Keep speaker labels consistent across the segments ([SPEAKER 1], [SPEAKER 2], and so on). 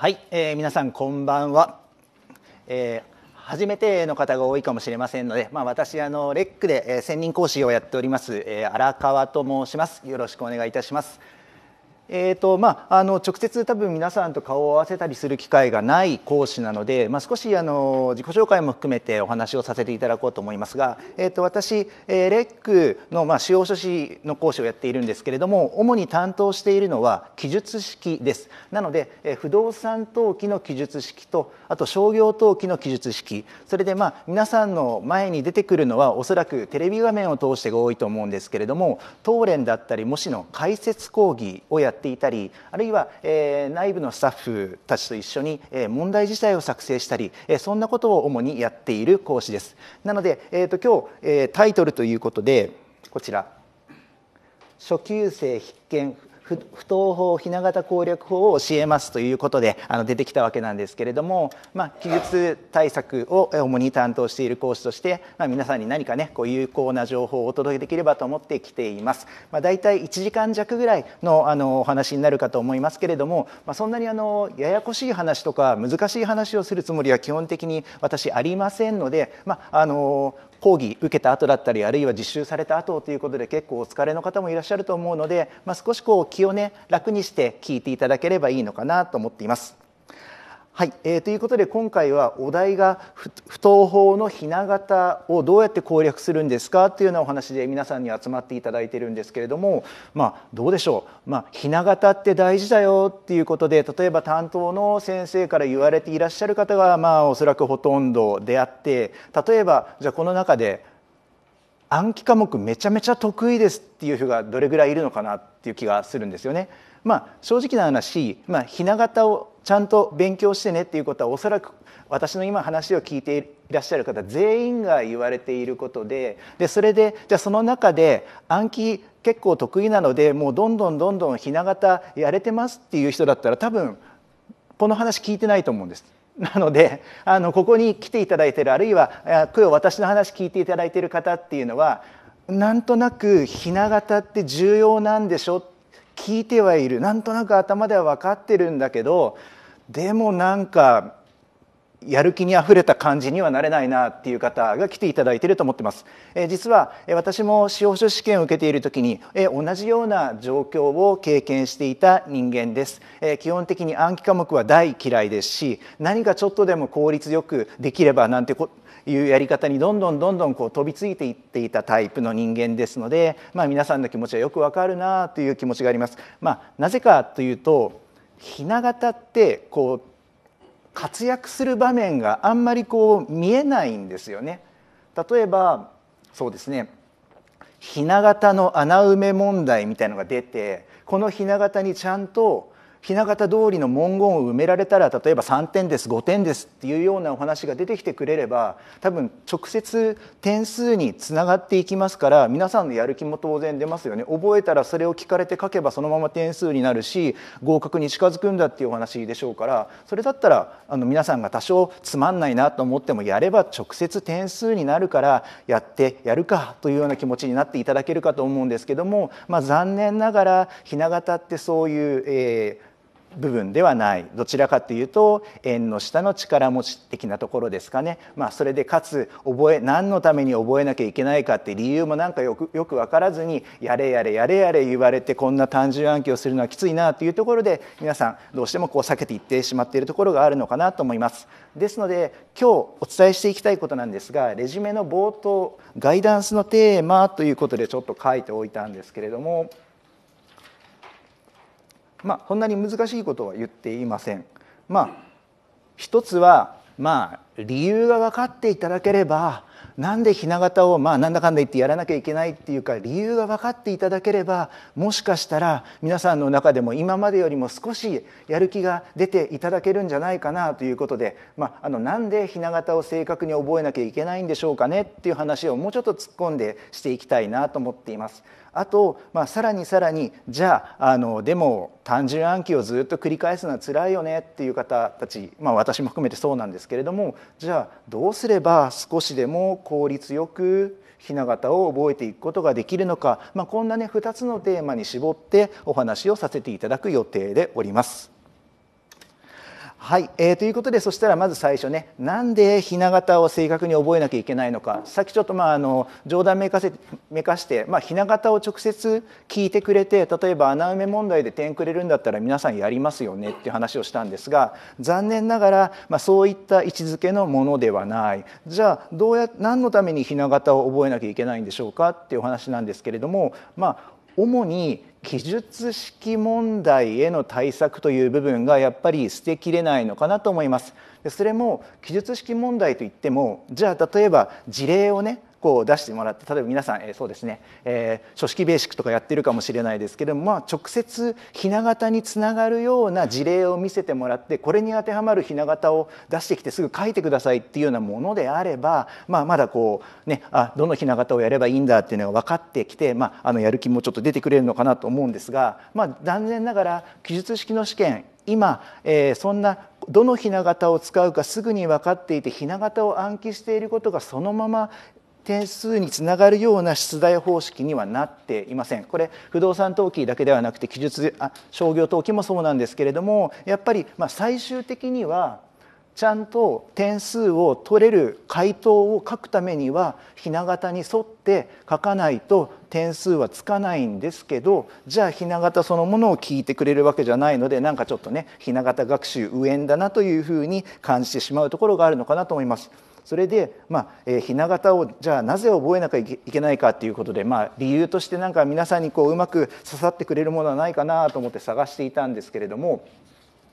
[SPEAKER 1] はい、えー、皆さんこんばんは、えー、初めての方が多いかもしれませんので、まあ、私あのレックで、えー、専任講師をやっております、えー、荒川と申しますよろしくお願いいたしますえーとまあ、あの直接多分皆さんと顔を合わせたりする機会がない講師なので、まあ、少しあの自己紹介も含めてお話をさせていただこうと思いますが、えーと、私、えー、レックの、まあ、使用書士の講師をやっているんですけれども主に担当しているのは記述式ですなので、えー、不動産登記の記述式とあと商業登記の記述式それで、まあ、皆さんの前に出てくるのはおそらくテレビ画面を通してが多いと思うんですけれども東連だったり模試の解説講義をやってっていたりあるいは、え内部のスタッフたちと一緒に、え問題自体を作成したり、えそんなことを主にやっている講師です。なので、えーと、と今日、えタイトルということでこちら初級生必見不当法ひな形攻略法を教えますということであの出てきたわけなんですけれども、まあ、記述対策を主に担当している講師として、まあ、皆さんに何かねこう有効な情報をお届けできればと思ってきています。まあ、大体1時間弱ぐらいのあのお話になるかと思いますけれども、まあ、そんなにあのややこしい話とか難しい話をするつもりは基本的に私ありませんので、まあ、あの講義受けた後だったりあるいは実習された後ということで結構お疲れの方もいらっしゃると思うので、まあ、少しこう気をね楽にして聞いていただければいいのかなと思っています。はい、えー、ということで今回はお題が不登法のひな形をどうやって攻略するんですかというようなお話で皆さんに集まっていただいてるんですけれども、まあ、どうでしょう、まあ、ひな形って大事だよっていうことで例えば担当の先生から言われていらっしゃる方がまあおそらくほとんどであって例えばじゃあこの中で暗記科目めちゃめちゃ得意ですっていう人がどれぐらいいるのかなっていう気がするんですよね。まあ、正直な話、まあ、ひな形をちゃんと勉強してねっていうことはおそらく私の今話を聞いていらっしゃる方全員が言われていることででそれでじゃあその中で暗記結構得意なのでもうどんどんどんどんひな形やれてますっていう人だったら多分この話聞いてないと思うんです。なのであのここに来ていただいてるあるいは今日私の話聞いていただいてる方っていうのはなんとなくひな形って重要なんでしょって聞いてはいるなんとなく頭では分かってるんだけどでもなんかやる気にあふれた感じにはなれないなっていう方が来ていただいていると思ってます、えー、実は、え私も司法書試験を受けている時に、えー、同じような状況を経験していた人間です、え基本的に暗記科目は大嫌いですし何かちょっとでも効率よくできればなんていうやり方にどんどんどんどんこう飛びついていっていたタイプの人間ですので、まあ、皆さんの気持ちはよくわかるなという気持ちがあります。まあ、なぜかというとひな形ってこう活躍する場面があんまりこう見えないんですよね。例えばそうですね雛形の穴埋め問題みたいのが出てこの雛形にちゃんと雛形通りの文言を埋められたら例えば3点です5点ですっていうようなお話が出てきてくれれば多分直接点数につながっていきますから皆さんのやる気も当然出ますよね覚えたらそれを聞かれて書けばそのまま点数になるし合格に近づくんだっていうお話でしょうからそれだったらあの皆さんが多少つまんないなと思ってもやれば直接点数になるからやってやるかというような気持ちになっていただけるかと思うんですけども、まあ、残念ながら雛形ってそういう、えー部分ではないどちらかというと縁の下の力持ち的なところですかね、まあ、それでかつ覚え何のために覚えなきゃいけないかって理由もなんかよくよく分からずにやれやれやれやれ言われてこんな単純暗記をするのはきついなというところで皆さんどうしてもこう避けていってしまっているところがあるのかなと思います。ですので今日お伝えしていきたいことなんですがレジュメの冒頭ガイダンスのテーマということでちょっと書いておいたんですけれども。まあ、そんなに難しいことは言っていません。まあ、一つは、まあ、理由が分かっていただければなんでひな形を、まあ、なんだかんだ言ってやらなきゃいけないっていうか理由が分かっていただければもしかしたら皆さんの中でも今までよりも少しやる気が出ていただけるんじゃないかなということで、まあ、あのなんでひな形を正確に覚えなきゃいけないんでしょうかねっていう話をもうちょっと突っ込んでしていきたいなと思っています。あと、まあ、さらにさらにじゃああのでも単純暗記をずっと繰り返すのは辛いよねっていう方たち、まあ、私も含めてそうなんですけれどもじゃあどうすれば少しでも効率よくひな形を覚えていくことができるのか、まあ、こんなね2つのテーマに絞ってお話をさせていただく予定でおります。はい、えー、ということでそしたらまず最初ねなんでひな形を正確に覚えなきゃいけないのかさっきちょっとまああの冗談めかせめかして、まあ、ひな形を直接聞いてくれて例えば穴埋め問題で点くれるんだったら皆さんやりますよねっていう話をしたんですが残念ながら、まあ、そういった位置づけのものではないじゃあどうや何のためにひな形を覚えなきゃいけないんでしょうかっていうお話なんですけれどもまあ主に記述式問題への対策という部分がやっぱり捨てきれないのかなと思います。それも記述式問題といってもじゃあ例えば事例をねこう出してもらって例えば皆さん、えー、そうですね、えー、書式ベーシックとかやってるかもしれないですけども、まあ、直接ひな形につながるような事例を見せてもらってこれに当てはまるひな形を出してきてすぐ書いてくださいっていうようなものであれば、まあ、まだこうねあどのひな形をやればいいんだっていうのが分かってきて、まあ、あのやる気もちょっと出てくれるのかなと思うんですが、まあ、残念ながら記述式の試験今、えー、そんなどのひな形を使うかすぐに分かっていてひな形を暗記していることがそのまま点数につながるような出題方式にはなっていませんこれ不動産登記だけではなくて記述あ商業登記もそうなんですけれどもやっぱりま最終的にはちゃんと点数を取れる回答を書くためにはひな形に沿って書かないと点数はつかないんですけどじゃあひな形そのものを聞いてくれるわけじゃないのでなんかちょっとねひな形学習無縁だなというふうに感じてしまうところがあるのかなと思います。それで、まあえー、ひな形をじゃあなぜ覚えなきゃいけないかっていうことで、まあ、理由としてなんか皆さんにこううまく刺さってくれるものはないかなと思って探していたんですけれども。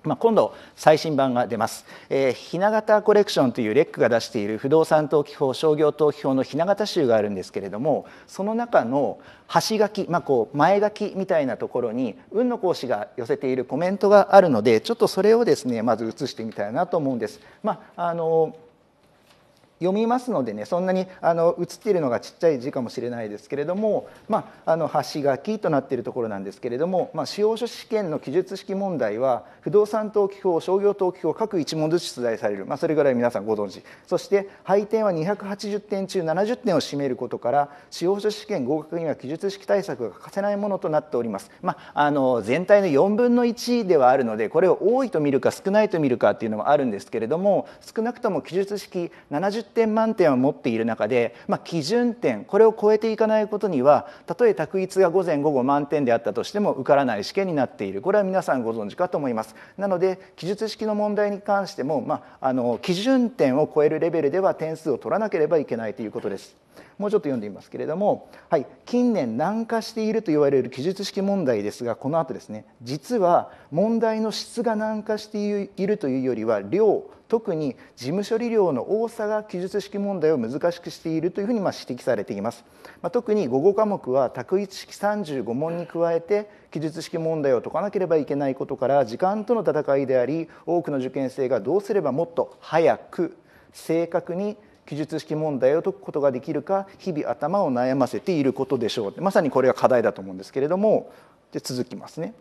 [SPEAKER 1] まあ、今度最新版が出ます、えー、ひな形コレクションというレックが出している不動産登記法商業登記法のひな形集があるんですけれどもその中の端書き、まあ、こう前書きみたいなところに運の講師が寄せているコメントがあるのでちょっとそれをですねまず写してみたいなと思うんです。まああの読みますのでねそんなにあの写っているのがちっちゃい字かもしれないですけれども、まあ、あの端書きとなっているところなんですけれども、まあ、司法書試験の記述式問題は不動産登記法商業登記法各1問ずつ出題される、まあ、それぐらい皆さんご存知そして配点は280点中70点を占めることから司法書試験合格には記述式対策が欠かせないものとなっております。まあ、あの全体の4分の1ではあるのでこれを多いと見るか少ないと見るかっていうのもあるんですけれども少なくとも記述式70点満点を持っている中で、まあ、基準点これを超えていかないことにはたとえ択一が午前午後満点であったとしても受からない試験になっているこれは皆さんご存知かと思います。なので記述式の問題に関しても、まあ、あの基準点を超えるレベルでは点数を取らなければいけないということです。もうちょっと読んでみますけれども、はい、近年難化していると言われる記述式問題ですがこの後ですね実は問題の質が難化しているというよりは量特に事務処理量の多さが記述式問題を難しくしているというふうにま指摘されています、まあ、特に5 5科目は択一式35問に加えて記述式問題を解かなければいけないことから時間との戦いであり多くの受験生がどうすればもっと早く正確に記述式問題を解くことができるか日々頭を悩ませていることでしょうまさにこれが課題だと思うんですけれどもで続きますね。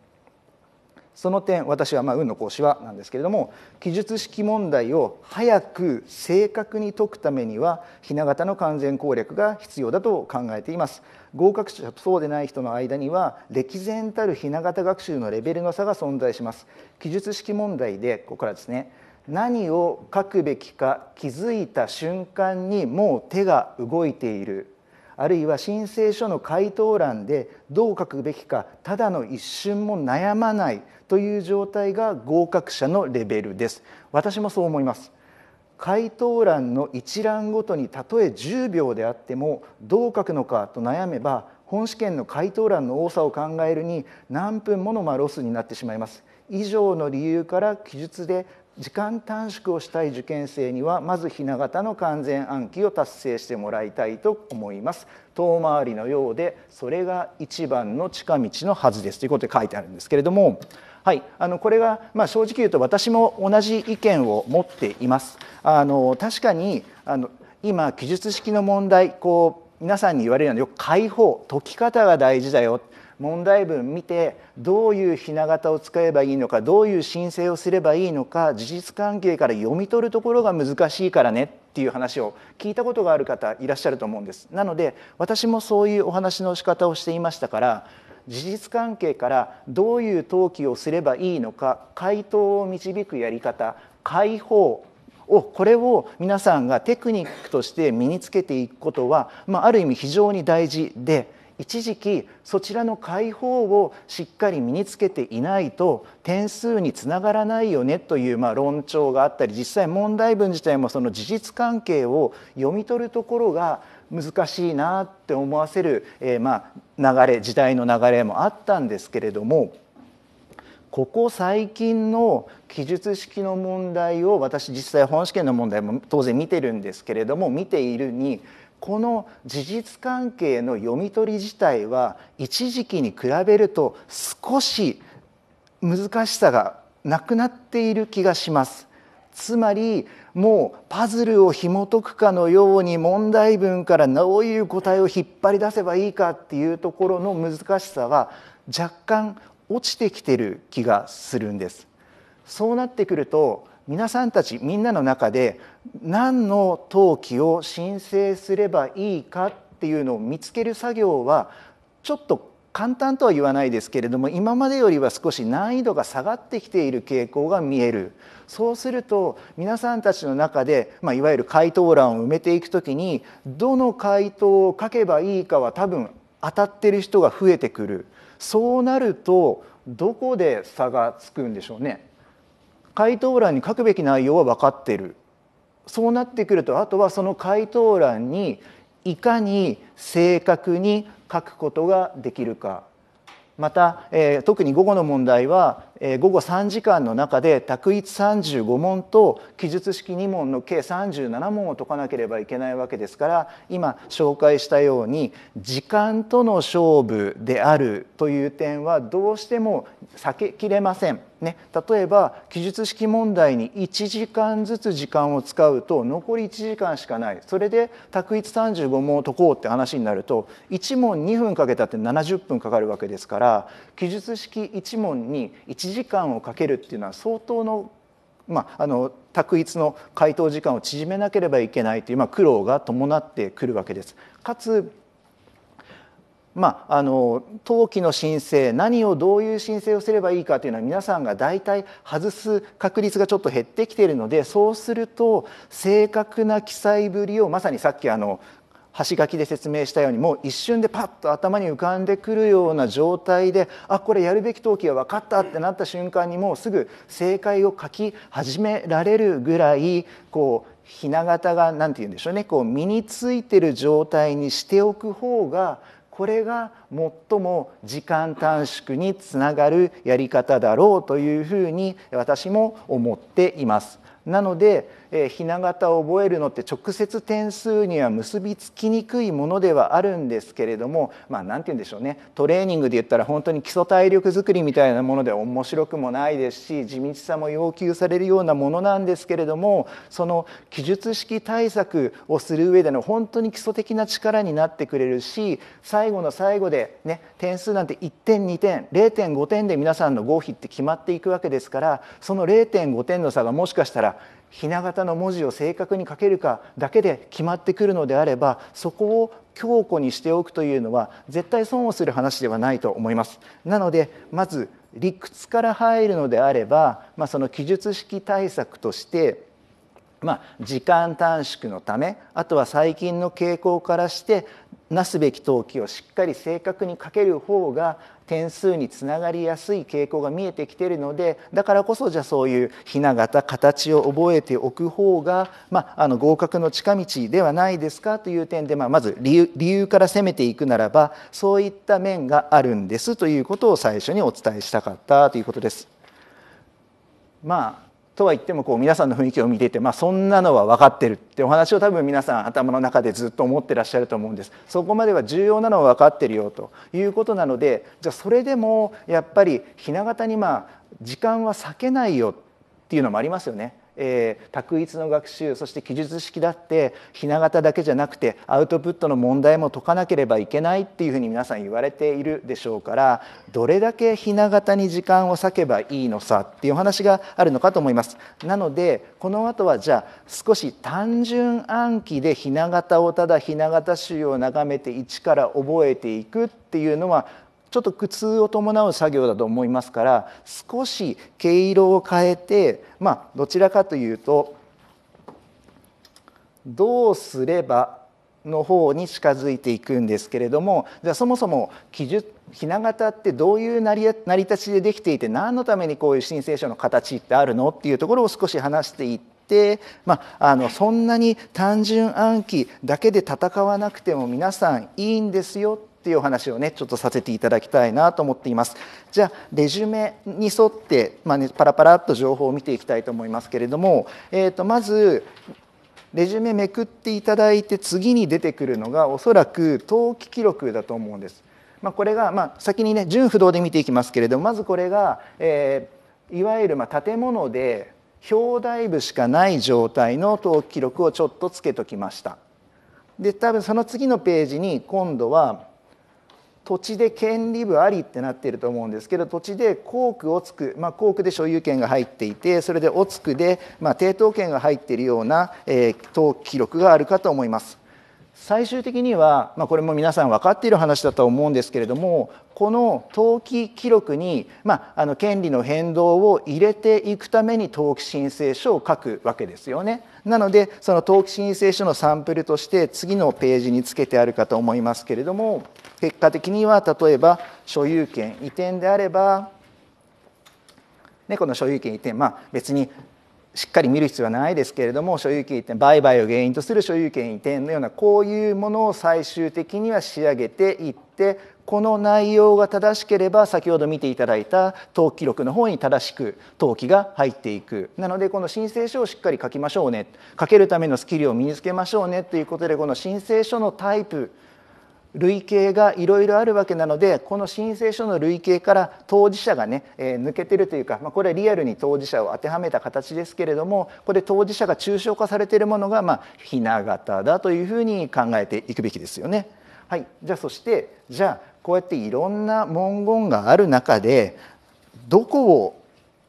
[SPEAKER 1] その点私はまあ運の講師はなんですけれども記述式問題を早く正確に解くためには雛形の完全攻略が必要だと考えています合格者とそうでない人の間には歴然たる雛形学習のレベルの差が存在します記述式問題でここからですね何を書くべきか気づいた瞬間にもう手が動いているあるいは申請書の回答欄でどう書くべきかただの一瞬も悩まないという状態が合格者のレベルです私もそう思います回答欄の一覧ごとにたとえ10秒であってもどう書くのかと悩めば本試験の回答欄の多さを考えるに何分ものロスになってしまいます以上の理由から記述で時間短縮をしたい受験生にはまずひな形の完全暗記を達成してもらいたいと思います遠回りのようでそれが一番の近道のはずですということで書いてあるんですけれどもはい、あのこれが、まあ、正直言うと私も同じ意見を持っています。あの確かにあの今記述式の問題こう皆さんに言われるようなよ解放解き方が大事だよ問題文見てどういうひな形を使えばいいのかどういう申請をすればいいのか事実関係から読み取るところが難しいからねっていう話を聞いたことがある方いらっしゃると思うんです。なので私もそういうお話の仕方をしていましたから事実関係からどういう登記をすればいいのか回答を導くやり方解放をこれを皆さんがテクニックとして身につけていくことは、まあ、ある意味非常に大事で一時期そちらの解放をしっかり身につけていないと点数につながらないよねというまあ論調があったり実際問題文自体もその事実関係を読み取るところが難しいなって思わせる、えー、まあ、流れ時代の流れもあったんですけれどもここ最近の記述式の問題を私実際本試験の問題も当然見てるんですけれども見ているにこの事実関係の読み取り自体は一時期に比べると少し難しさがなくなっている気がします。つまりもうパズルを紐解くかのように問題文からどういう答えを引っ張り出せばいいかっていうところの難しさは若干落ちてきてる気がするんです。そうなってくると皆さんたちみんなの中で何の登記を申請すればいいかっていうのを見つける作業はちょっと簡単とは言わないですけれども今までよりは少し難易度が下がってきている傾向が見えるそうすると皆さんたちの中で、まあ、いわゆる回答欄を埋めていく時にどの回答を書けばいいかは多分当たってる人が増えてくるそうなるとどこで差がつくんでしょうね。回答欄に書くべき内容は分かってるそうなってくるとあとはその回答欄にいかに正確に書くことができるかまた、えー、特に午後の問題は午後3時間の中で択一35問と記述式2問の計37問を解かなければいけないわけですから今紹介したように時間との勝負であるという点はどうしても避けきれません。ね、例えば記述式問題に1時間ずつ時間を使うと残り1時間しかないそれで択一35問を解こうって話になると1問2分かけたって70分かかるわけですから記述式1問に1 1時間をかけるっていうのは相当の,、まあ、あの択一の回答時間を縮めなければいけないという、まあ、苦労が伴ってくるわけです。かつまあ、あの登記の申請何をどういう申請をすればいいかというのは皆さんが大体外す確率がちょっと減ってきているのでそうすると正確な記載ぶりをまさにさっきあの端書きで説明したようにもう一瞬でパッと頭に浮かんでくるような状態であこれやるべき登記が分かったってなった瞬間にもうすぐ正解を書き始められるぐらいこうひな形が何て言うんでしょうねこう身についてる状態にしておく方がこれが最も時間短縮につながるやり方だろうというふうに私も思っています。なのでひな形を覚えるのって直接点数には結びつきにくいものではあるんですけれどもまあ何て言うんでしょうねトレーニングで言ったら本当に基礎体力づくりみたいなもので面白くもないですし地道さも要求されるようなものなんですけれどもその記述式対策をする上での本当に基礎的な力になってくれるし最後の最後でね点数なんて1点2点0.5点で皆さんの合否って決まっていくわけですからその0.5点の差がもしかしたらひな形の文字を正確に書けるかだけで決まってくるのであればそこを強固にしておくというのは絶対損をする話ではないと思います。なのでまず理屈から入るのであれば、まあ、その記述式対策としてまあ、時間短縮のためあとは最近の傾向からしてなすべき登記をしっかり正確に書ける方が点数につながりやすい傾向が見えてきてるのでだからこそじゃあそういうひな形形を覚えておく方が、まあ、あの合格の近道ではないですかという点で、まあ、まず理由理由から攻めていくならばそういった面があるんですということを最初にお伝えしたかったということです。まあとは言ってもこう皆さんの雰囲気を見ていて、まあ、そんなのは分かってるってお話を多分皆さん頭の中でずっと思ってらっしゃると思うんですそこまでは重要なのは分かってるよということなのでじゃあそれでもやっぱりひな形にまあ時間は割けないよっていうのもありますよね。えー、択一の学習そして記述式だってひな形だけじゃなくてアウトプットの問題も解かなければいけないっていうふうに皆さん言われているでしょうからどれだけひな形に時間を割けばいいのさっていうお話があるのかと思います。なのでこの後はじゃあ少し単純暗記でひな形をただひな形集を眺めて一から覚えていくっていうのはちょっと苦痛を伴う作業だと思いますから少し毛色を変えてまあどちらかというとどうすればの方に近づいていくんですけれどもじゃあそもそも記述ひな形ってどういう成り成り立ちでできていて何のためにこういう申請書の形ってあるのっていうところを少し話していって、まあ、あのそんなに単純暗記だけで戦わなくても皆さんいいんですよってっていうお話をねちょっとさせていただきたいなと思っていますじゃあレジュメに沿って、まあね、パラパラっと情報を見ていきたいと思いますけれども、えー、とまずレジュメめくっていただいて次に出てくるのがおそらく登記記録だと思うんです。まあ、これが、まあ、先にね純不動で見ていきますけれどもまずこれが、えー、いわゆるまあ建物で表題部しかない状態の登記記録をちょっとつけときました。で多分その次のページに今度は土地で権利部ありってなっていると思うんですけど土地で校区をつく、まあ、校区で所有権が入っていてそれでおつくで、まあ、抵当権が入っているような、えー、登記録があるかと思います。最終的には、まあ、これも皆さん分かっている話だと思うんですけれどもこの登記記録に、まあ、あの権利の変動を入れていくために登記申請書を書くわけですよね。なのでその登記申請書のサンプルとして次のページにつけてあるかと思いますけれども。結果的には例えば所有権移転であれば、ね、この所有権移転まあ別にしっかり見る必要はないですけれども所有権移転売買を原因とする所有権移転のようなこういうものを最終的には仕上げていってこの内容が正しければ先ほど見ていただいた登記録の方に正しく登記が入っていくなのでこの申請書をしっかり書きましょうね書けるためのスキルを身につけましょうねということでこの申請書のタイプ類型がいろいろあるわけなのでこの申請書の類型から当事者がね、えー、抜けてるというか、まあ、これはリアルに当事者を当てはめた形ですけれどもこれ当事者が抽象化されているものが、まあ、ひな形だというふうに考えていくべきですよね。はい、じゃあそしてじゃあこうやっていろんな文言がある中でどこを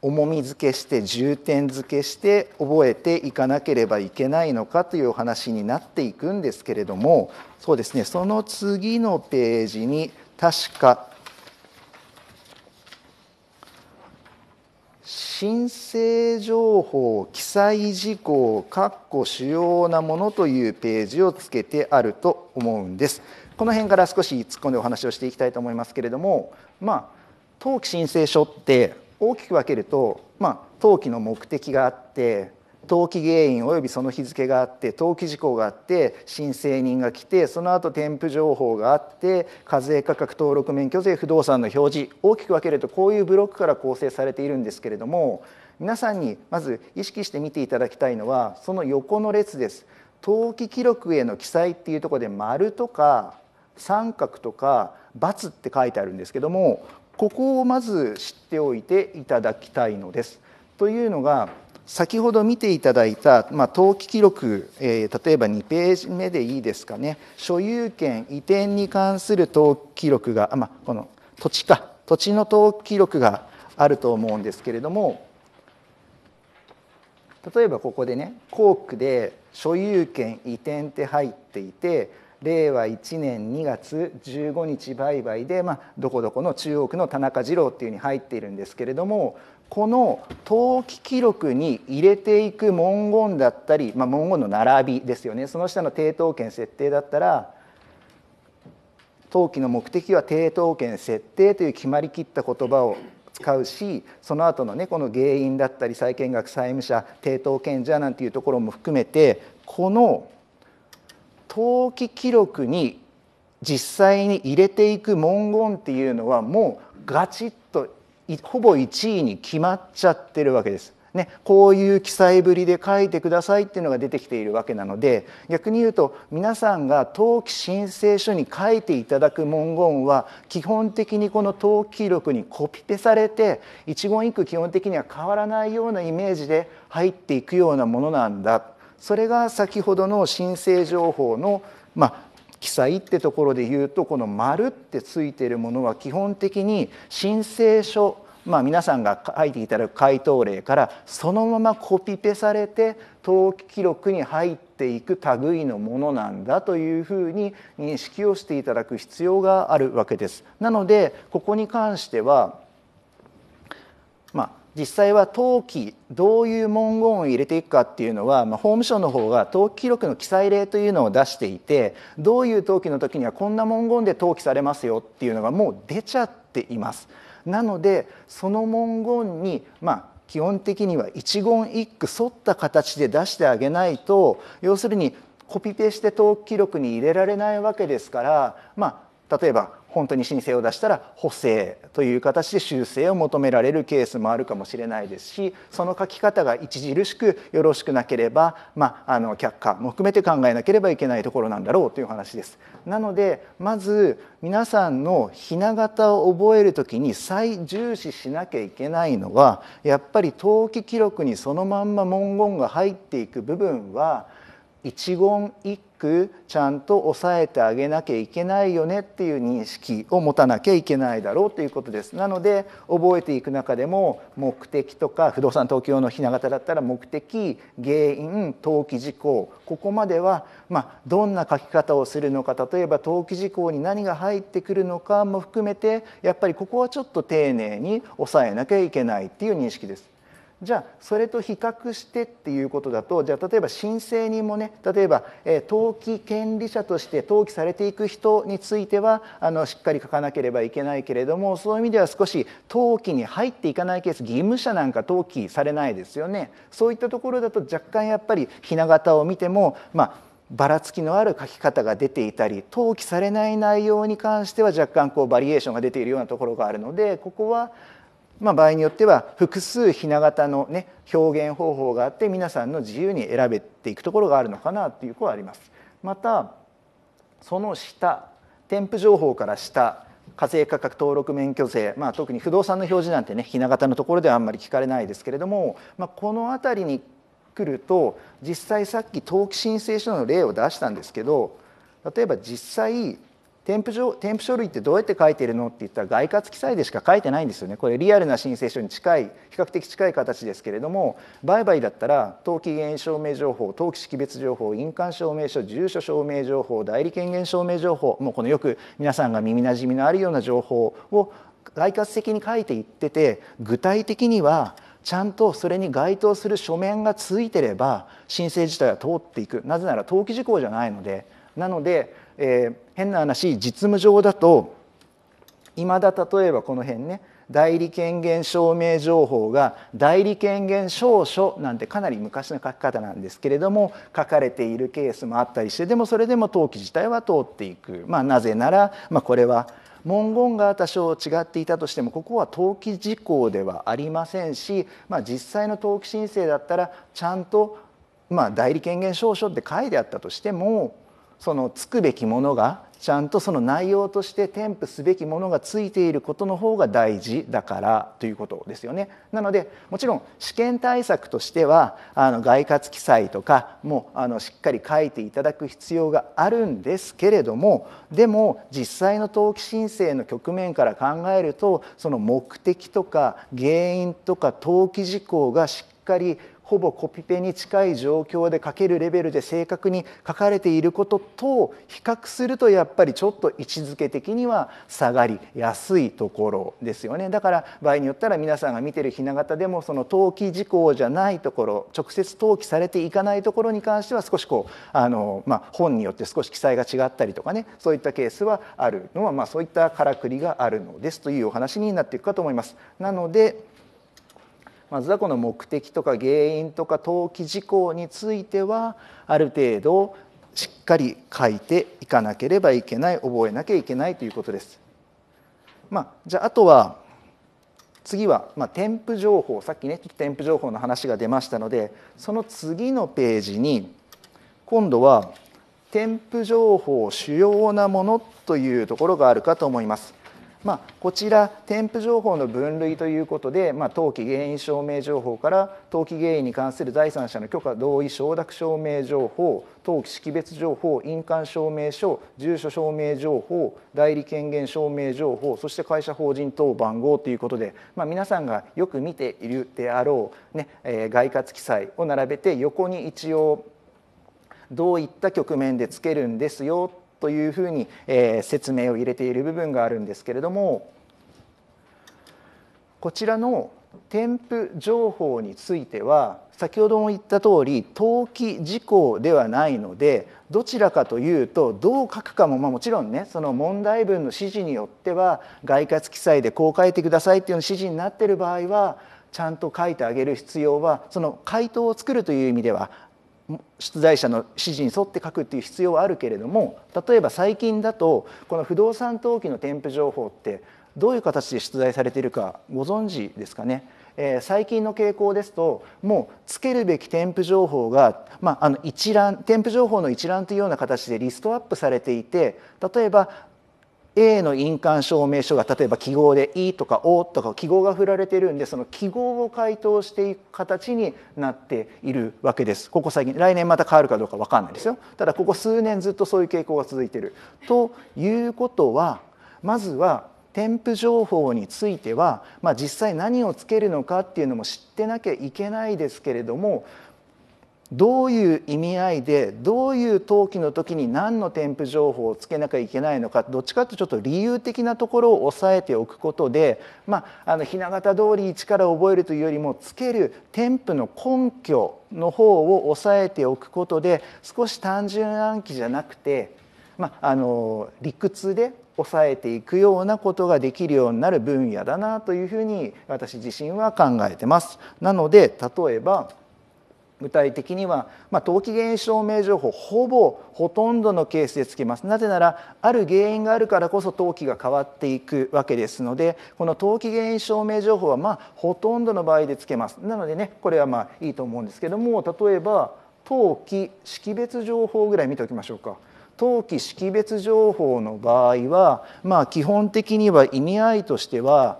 [SPEAKER 1] 重み付けして重点付けして覚えていかなければいけないのかというお話になっていくんですけれどもそうですね、その次のページに、確か、申請情報記載事項、括弧主要なものというページをつけてあると思うんです。この辺から少し突っ込んでお話をしていきたいと思いますけれども、まあ、登記申請書って大きく分けると、まあ、登記の目的があって登記原因及びその日付があって登記事項があって申請人が来てその後添付情報があって課税価格登録免許税不動産の表示大きく分けるとこういうブロックから構成されているんですけれども皆さんにまず意識して見ていただきたいのはその横の列です。登記記録への記載っていうとこで丸とか三角とか×って書いてあるんですけどもここをまず知っておいていただきたいのです。というのが先ほど見ていただいた、まあ、登記記録、えー、例えば2ページ目でいいですかね所有権移転に関する登記記録が、まあ、この土地か土地の登記記録があると思うんですけれども例えばここでね校区で所有権移転って入っていて令和1年2月15日売買で、まあ、どこどこの中央区の田中次郎っていうに入っているんですけれどもこの登記記録に入れていく文言だったり、まあ、文言の並びですよねその下の抵当権設定だったら登記の目的は抵当権設定という決まりきった言葉を使うしその後のねこの原因だったり債権額債務者抵当権者なんていうところも含めてこの登記記録に実際に入れていく文言っていうのはもうガチッとほぼ1位に決まっちゃってるわけです。ね、こういう記載ぶりで書いてくださいっていうのが出てきているわけなので逆に言うと皆さんが登記申請書に書いていただく文言は基本的にこの登記録にコピペされて一言一句基本的には変わらないようなイメージで入っていくようなものなんだそれが先ほどの申請情報の、まあ、記載ってところで言うとこの「丸ってついてるものは基本的に申請書まあ、皆さんが書いていただく回答例からそのままコピペされて登記記録に入っていく類のものなんだというふうに認識をしていただく必要があるわけです。なのでここに関しては、まあ実際は登記どういう文言を入れていくかっていうのは、まあ、法務省の方が登記記録の記載例というのを出していてどういう登記の時にはこんな文言で登記されますよっていうのがもう出ちゃっています。なのでその文言に、まあ、基本的には一言一句沿った形で出してあげないと要するにコピペして登記記録に入れられないわけですから、まあ、例えば本当に申請を出したら補正という形で修正を求められるケースもあるかもしれないですしその書き方が著しくよろしくなければ、まあ、あの却下も含めて考えなければいけないところなんだろうという話です。なのでまず皆さんのひな形を覚える時に再重視しなきゃいけないのはやっぱり登記記録にそのまんま文言が入っていく部分は一言一くちゃんと抑えてあげなきゃいけないよねっていう認識を持たなきゃいけないだろうということです。なので覚えていく中でも目的とか不動産東京のひな形だったら目的原因登記事項ここまでは、まどんな書き方をするのか例えば登記事項に何が入ってくるのかも含めてやっぱりここはちょっと丁寧に抑えなきゃいけないっていう認識です。じゃあそれと比較してっていうことだとじゃあ例えば申請人もね例えば、え登記権利者として登記されていく人についてはあのしっかり書かなければいけないけれどもそういう意味では少し登記に入っていかないケース義務者なんか登記されないですよねそういったところだと若干やっぱりひな形を見てもまあばらつきのある書き方が出ていたり登記されない内容に関しては若干こうバリエーションが出ているようなところがあるのでここはまあ、場合によっては複数ひな形の、ね、表現方法があって皆さんの自由に選べていくところがあるのかなというこはあります。またその下添付情報から下課税価格登録免許税、まあ、特に不動産の表示なんてねひな形のところではあんまり聞かれないですけれども、まあ、この辺りに来ると実際さっき登記申請書の例を出したんですけど例えば実際添付書添付書類ってどうやって書いてるのって言ったら外括記載でしか書いてないんですよねこれリアルな申請書に近い比較的近い形ですけれども売買だったら登記原因証明情報登記識別情報印鑑証明書住所証明情報代理権限証明情報もうこのよく皆さんが耳なじみのあるような情報を外括的に書いていってて具体的にはちゃんとそれに該当する書面がついてれば申請自体は通っていくなぜなら登記事項じゃないのでなので、えー変な話実務上だといまだ例えばこの辺ね代理権限証明情報が代理権限証書なんてかなり昔の書き方なんですけれども書かれているケースもあったりしてでもそれでも登記自体は通っていく、まあ、なぜなら、まあ、これは文言が多少違っていたとしてもここは登記事項ではありませんし、まあ、実際の登記申請だったらちゃんと、まあ、代理権限証書って書いてあったとしてもそのつくべきものがちゃんとその内容として添付すべきものがついていることの方が大事だからということですよね。なのでもちろん試験対策としてはあの外活記載とかもあのしっかり書いていただく必要があるんですけれどもでも実際の登記申請の局面から考えるとその目的とか原因とか登記事項がしっかりほぼコピペに近い状況で書けるレベルで正確に書かれていることと比較するとやっぱりちょっと位置づけ的には下がりやすいところですよねだから場合によったら皆さんが見ている雛形でもその登記事項じゃないところ直接登記されていかないところに関しては少しこうあの、まあ、本によって少し記載が違ったりとかねそういったケースはあるのは、まあ、そういったからくりがあるのですというお話になっていくかと思います。なのでまずはこの目的とか原因とか登記事項についてはある程度しっかり書いていかなければいけない覚えなきゃいけないということです。まあ、じゃああとは次は、まあ、添付情報さっきね添付情報の話が出ましたのでその次のページに今度は添付情報主要なものというところがあるかと思います。まあ、こちら添付情報の分類ということで、まあ、登記原因証明情報から登記原因に関する第三者の許可同意承諾証明情報登記識別情報印鑑証明書住所証明情報代理権限証明情報そして会社法人等番号ということで、まあ、皆さんがよく見ているであろうね、えー、外貨記載を並べて横に一応どういった局面でつけるんですよというふうに、えー、説明を入れている部分があるんですけれどもこちらの添付情報については先ほども言った通り登記事項ではないのでどちらかというとどう書くかも、まあ、もちろんねその問題文の指示によっては外括記載でこう書いてくださいっていう指示になってる場合はちゃんと書いてあげる必要はその回答を作るという意味では出題者の指示に沿って書くっていう必要はあるけれども例えば最近だとこの不動産登記の添付情報ってどういう形で出題されているかご存知ですかね、えー、最近の傾向ですともうつけるべき添付情報が、まあ、あの一覧添付情報の一覧というような形でリストアップされていて例えば A の印鑑証明書が例えば記号で E とか O とか記号が振られているんでその記号を回答していく形になっているわけですここ最近来年また変わるかどうか分かんないですよただここ数年ずっとそういう傾向が続いているということはまずは添付情報については、まあ、実際何をつけるのかっていうのも知ってなきゃいけないですけれどもどういう意味合いでどういう登記の時に何の添付情報をつけなきゃいけないのかどっちかというとちょっと理由的なところを押さえておくことで、まあ、あの雛形通り一から覚えるというよりもつける添付の根拠の方を押さえておくことで少し単純暗記じゃなくて、まあ、あの理屈で抑えていくようなことができるようになる分野だなというふうに私自身は考えてます。なので例えば具体的には、まあ、投機減証明情報ほぼほとんどのケースでつけますなぜならある原因があるからこそ登記が変わっていくわけですのでこの登記原因証明情報はまあほとんどの場合でつけますなのでねこれはまあいいと思うんですけども例えば登記識別情報ぐらい見ておきましょうか。登記識別情報の場合は、まあ、基本的には意味合いとしては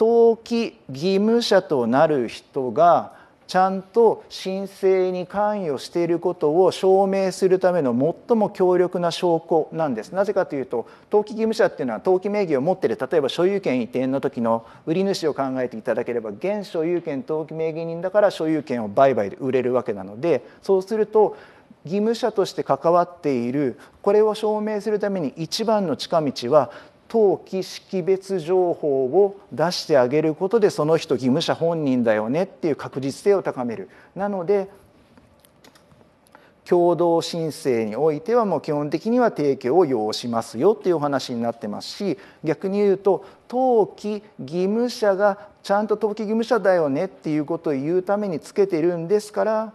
[SPEAKER 1] 登記義務者となる人がちゃんと申請に関与していることを証明するための最も強力な証拠なんですなぜかというと登記義務者っていうのは登記名義を持ってる例えば所有権移転の時の売り主を考えていただければ現所有権登記名義人だから所有権を売買で売れるわけなのでそうすると義務者として関わっているこれを証明するために一番の近道は登記識別情報を出してあげることでその人義務者本人だよねっていう確実性を高める。なので共同申請においてはもう基本的には提供を要しますよっていうお話になってますし逆に言うと登記義務者がちゃんと登記義務者だよねっていうことを言うためにつけてるんですから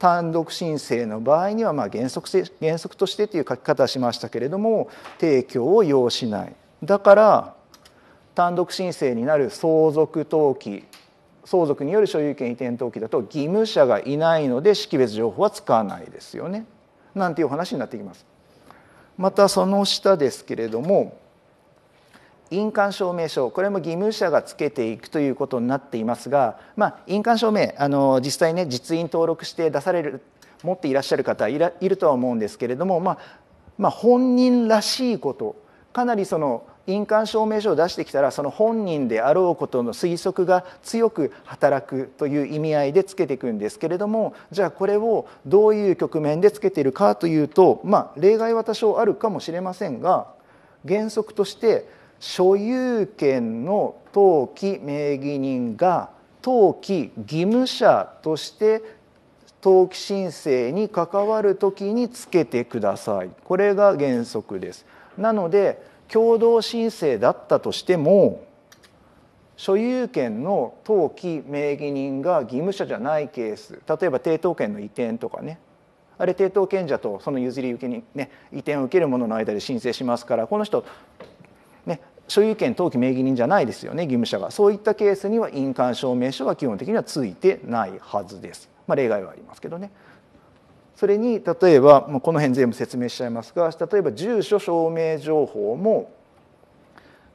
[SPEAKER 1] 単独申請の場合にはま原則原則としてという書き方しましたけれども提供を要しないだから単独申請になる相続登記相続による所有権移転登記だと義務者がいないので識別情報は使わないですよねなんていう話になってきます。またその下ですけれども印鑑証明書これも義務者がつけていくということになっていますが、まあ、印鑑証明あの実際ね実印登録して出される持っていらっしゃる方いるとは思うんですけれども、まあ、まあ、本人らしいことかなりその印鑑証明書を出してきたらその本人であろうことの推測が強く働くという意味合いでつけていくんですけれどもじゃあこれをどういう局面でつけてるかというとまあ例外は多少あるかもしれませんが原則として所有権の登記名義人が登記義務者として登記申請に関わる時につけてくださいこれが原則です。なので共同申請だったとしても所有権の登記名義人が義務者じゃないケース例えば抵当権の移転とかねあれ抵当権者とその譲り受けに、ね、移転を受ける者の間で申請しますからこの人、ね、所有権登記名義人じゃないですよね義務者がそういったケースには印鑑証明書は基本的にはついてないはずです、まあ、例外はありますけどね。それに例えばもうこの辺全部説明しちゃいますが例えば住所証明情報も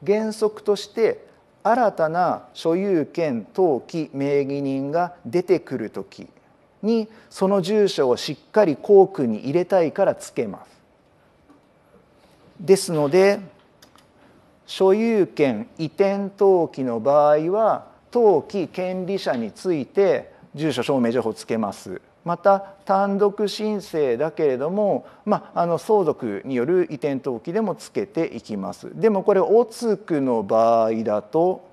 [SPEAKER 1] 原則として新たな所有権登記名義人が出てくる時にその住所をしっかり校区に入れたいからつけます。ですので所有権移転登記の場合は登記権利者について住所証明情報をつけます。また単独申請だけれども、まあ、あの相続による移転登記でもつけていきますでもこれおつくの場合だと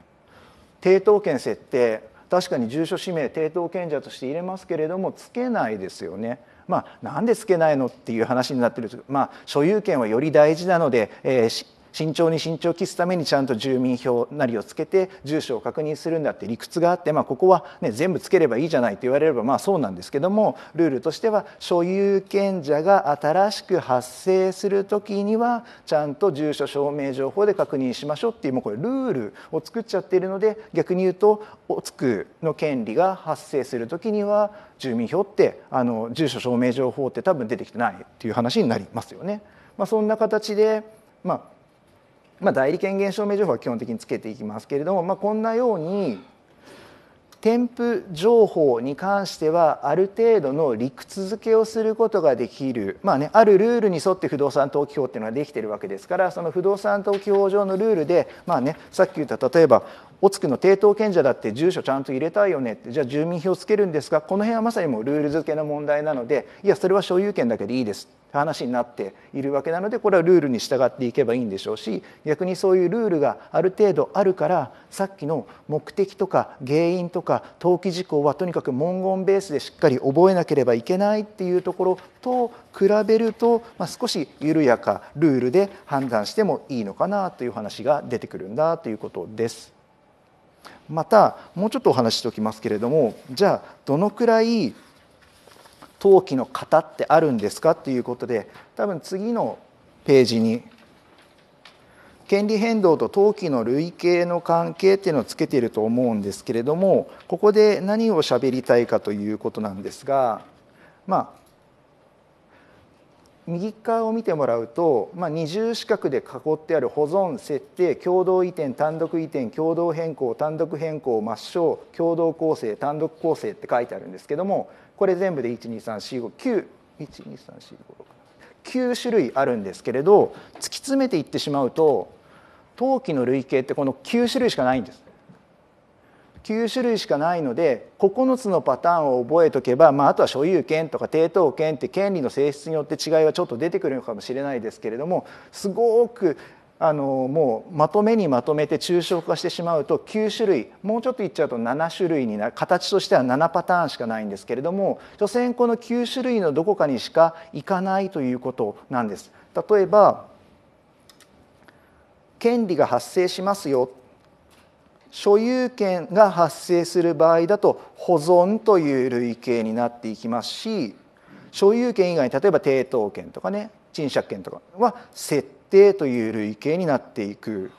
[SPEAKER 1] 抵当権設定確かに住所氏名抵当権者として入れますけれどもつけないですよね。まあ、なんでつけないのっていう話になってるんですけど、まあ、所有権はより大事なので、えー、慎重に慎重を期すためにちゃんと住民票なりをつけて住所を確認するんだって理屈があって、まあ、ここは、ね、全部つければいいじゃないと言われればまあそうなんですけどもルールとしては所有権者が新しく発生する時にはちゃんと住所証明情報で確認しましょうっていうもうこれルールを作っちゃっているので逆に言うとおつくの権利が発生する時には住民票ってあの住所証明情報って多分出てきてないっていう話になりますよね。まあ、そんな形で、まあまあ、代理権限証明情報は基本的につけていきますけれども、まあ、こんなように添付情報に関してはある程度の理屈付けをすることができる、まあね、あるルールに沿って不動産登記法っていうのはできてるわけですからその不動産登記法上のルールで、まあね、さっき言った例えばおつくの抵当権者だって住所ちゃんと入れたいよねってじゃあ住民票つけるんですがこの辺はまさにもうルール付けの問題なのでいやそれは所有権だけでいいです話になっているわけなのでこれはルールに従っていけばいいんでしょうし逆にそういうルールがある程度あるからさっきの目的とか原因とか登記事項はとにかく文言ベースでしっかり覚えなければいけないっていうところと比べると、まあ、少し緩やかルールで判断してもいいのかなという話が出てくるんだということです。またもうちょっとお話ししておきますけれどもじゃあどのくらい陶器の型ってあるんですかっていうことで多分次のページに権利変動と陶器の類型の関係っていうのをつけていると思うんですけれどもここで何を喋りたいかということなんですがまあ右側を見てもらうと、まあ、二重四角で囲ってある保存設定共同移転単独移転共同変更単独変更抹消共同構成単独構成って書いてあるんですけどもこれ全部で1234591234569 9種類あるんですけれど突き詰めていってしまうと陶器の類型ってこの9種類しかないんです9種類しかないので9つのパターンを覚えとけば、まあ、あとは所有権とか抵当権って権利の性質によって違いはちょっと出てくるのかもしれないですけれどもすごくあのもうまとめにまとめて抽象化してしまうと9種類もうちょっといっちゃうと7種類になる形としては7パターンしかないんですけれども所詮この9種類のどこかにしか行かないということなんです。例えば権利が発生しますよ所有権が発生する場合だと保存という類型になっていきますし所有権以外に例えば抵当権とかね賃借権とかは窃定という類型になっていく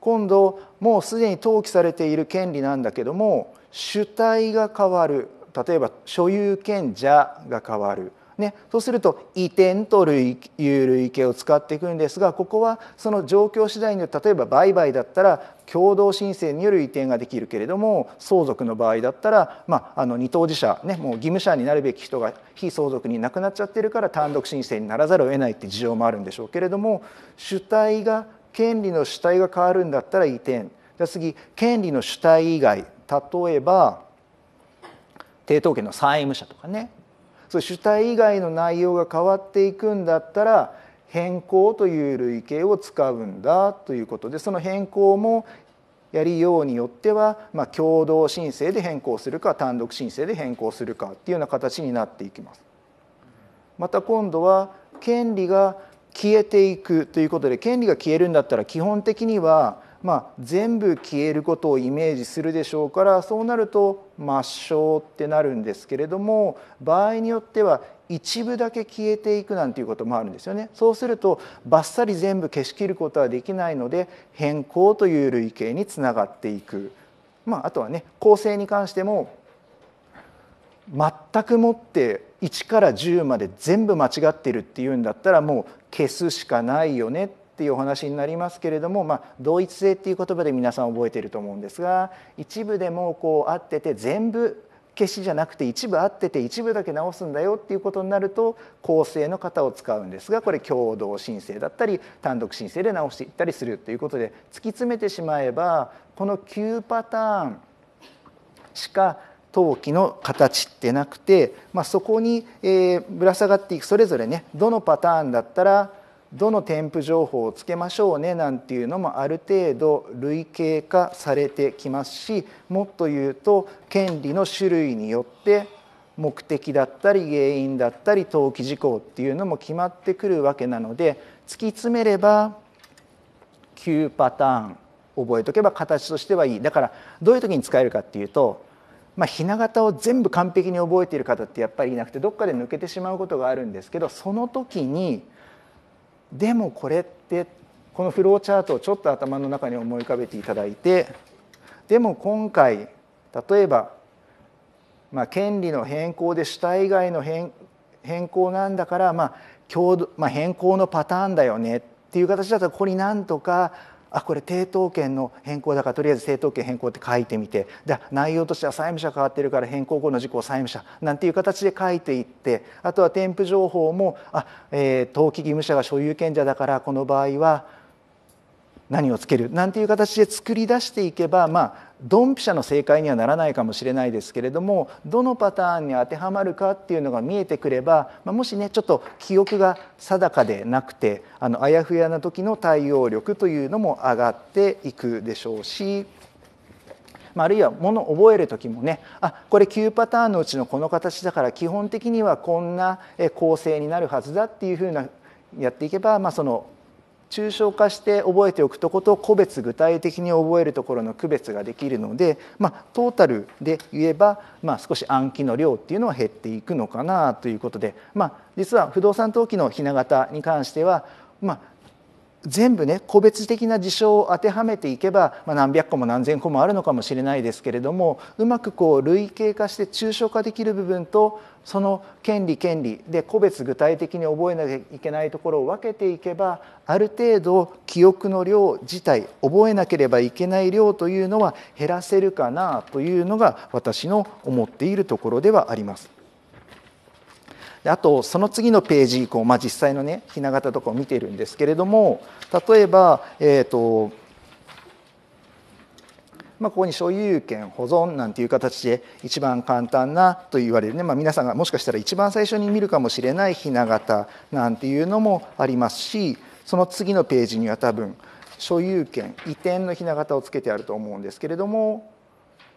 [SPEAKER 1] 今度もうすでに登記されている権利なんだけども主体が変わる例えば所有権者が変わるね、そうすると移転という類型を使っていくんですがここはその状況次第によって例えば売買だったら共同申請による移転ができるけれども相続の場合だったら、まあ、あの二当事者、ね、もう義務者になるべき人が非相続になくなっちゃってるから単独申請にならざるを得ないって事情もあるんでしょうけれども主体が権利の主体が変わるんだったら移転じゃ次権利の主体以外例えば抵当権の債務者とかねそ主体以外の内容が変わっていくんだったら変更という類型を使うんだということでその変更もやりようによっては、まあ、共同申請で変更するか単独申請で変更するかっていうような形になっていきます。また今度は権利が消えていくということで権利が消えるんだったら基本的にはまあ、全部消えることをイメージするでしょうからそうなると抹消ってなるんですけれども場合によっては一部だけ消えていくなんていうこともあるんですよねそうするとばっさり全部消し切ることはできないので変更という類型につながっていく、まあ、あとはね構成に関しても全くもって1から10まで全部間違ってるっていうんだったらもう消すしかないよねっっていうお話になりますけれども、まあ、同一性っていう言葉で皆さん覚えてると思うんですが一部でもこう合ってて全部消しじゃなくて一部合ってて一部だけ直すんだよっていうことになると構成の型を使うんですがこれ共同申請だったり単独申請で直していったりするということで突き詰めてしまえばこの9パターンしか陶器の形ってなくて、まあ、そこに、えぶら下がっていくそれぞれねどのパターンだったらどの添付情報をつけましょうねなんていうのもある程度類型化されてきますしもっと言うと権利の種類によって目的だったり原因だったり登記事項っていうのも決まってくるわけなので突き詰めれば9パターン覚えとけば形としてはいいだからどういう時に使えるかっていうと、まあ、ひな形を全部完璧に覚えている方ってやっぱりいなくてどっかで抜けてしまうことがあるんですけどその時にでもこれってこのフローチャートをちょっと頭の中に思い浮かべていただいてでも今回例えば、まあ、権利の変更で主体以外の変更なんだから、まあ共まあ、変更のパターンだよねっていう形だったらここになんとかあこれ抵当権の変更だからとりあえず抵当権変更って書いてみてで内容としては債務者変わってるから変更後の事項債務者なんていう形で書いていってあとは添付情報もあ、えー、登記義務者が所有権者だからこの場合は何をつけるなんていう形で作り出していけばまあドンピシャの正解にはならないかもしれないですけれどもどのパターンに当てはまるかっていうのが見えてくれば、まあ、もしねちょっと記憶が定かでなくてあのあやふやな時の対応力というのも上がっていくでしょうし。まあ、あるいはものを覚える時もねあこれ9パターンのうちのこの形だから基本的にはこんな構成になるはずだっていうふうなやっていけば、まあ、その抽象化して覚えておくとこと個別具体的に覚えるところの区別ができるので、まあ、トータルで言えば、まあ、少し暗記の量っていうのは減っていくのかなということで、まあ、実は不動産登記のひな形に関しては、まあ、全部ね個別的な事象を当てはめていけば、まあ、何百個も何千個もあるのかもしれないですけれどもうまくこう類型化して抽象化できる部分とその権利権利で個別具体的に覚えなきゃいけないところを分けていけばある程度記憶の量自体覚えなければいけない量というのは減らせるかなというのが私の思っているところではあります。であとその次のページ以降、まあ、実際のねひな形とかを見てるんですけれども例えば、えーとまあ、ここに所有権保存なんていう形で一番簡単なと言われるね、まあ、皆さんがもしかしたら一番最初に見るかもしれないひな形なんていうのもありますしその次のページには多分所有権移転のひな形をつけてあると思うんですけれども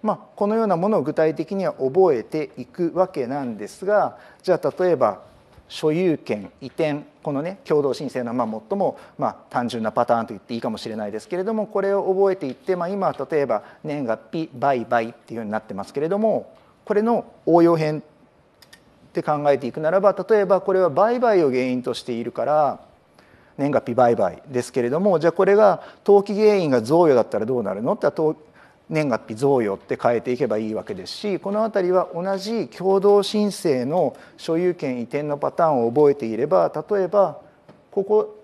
[SPEAKER 1] まあ、このようなものを具体的には覚えていくわけなんですがじゃあ例えば所有権移転このね共同申請のまあ最もまあ単純なパターンと言っていいかもしれないですけれどもこれを覚えていって、まあ、今例えば年月日売買っていうようになってますけれどもこれの応用編って考えていくならば例えばこれは売買を原因としているから年月日売買ですけれどもじゃあこれが登記原因が贈与だったらどうなるのって年月日贈与って変えていけばいいわけですしこの辺りは同じ共同申請の所有権移転のパターンを覚えていれば例えばここ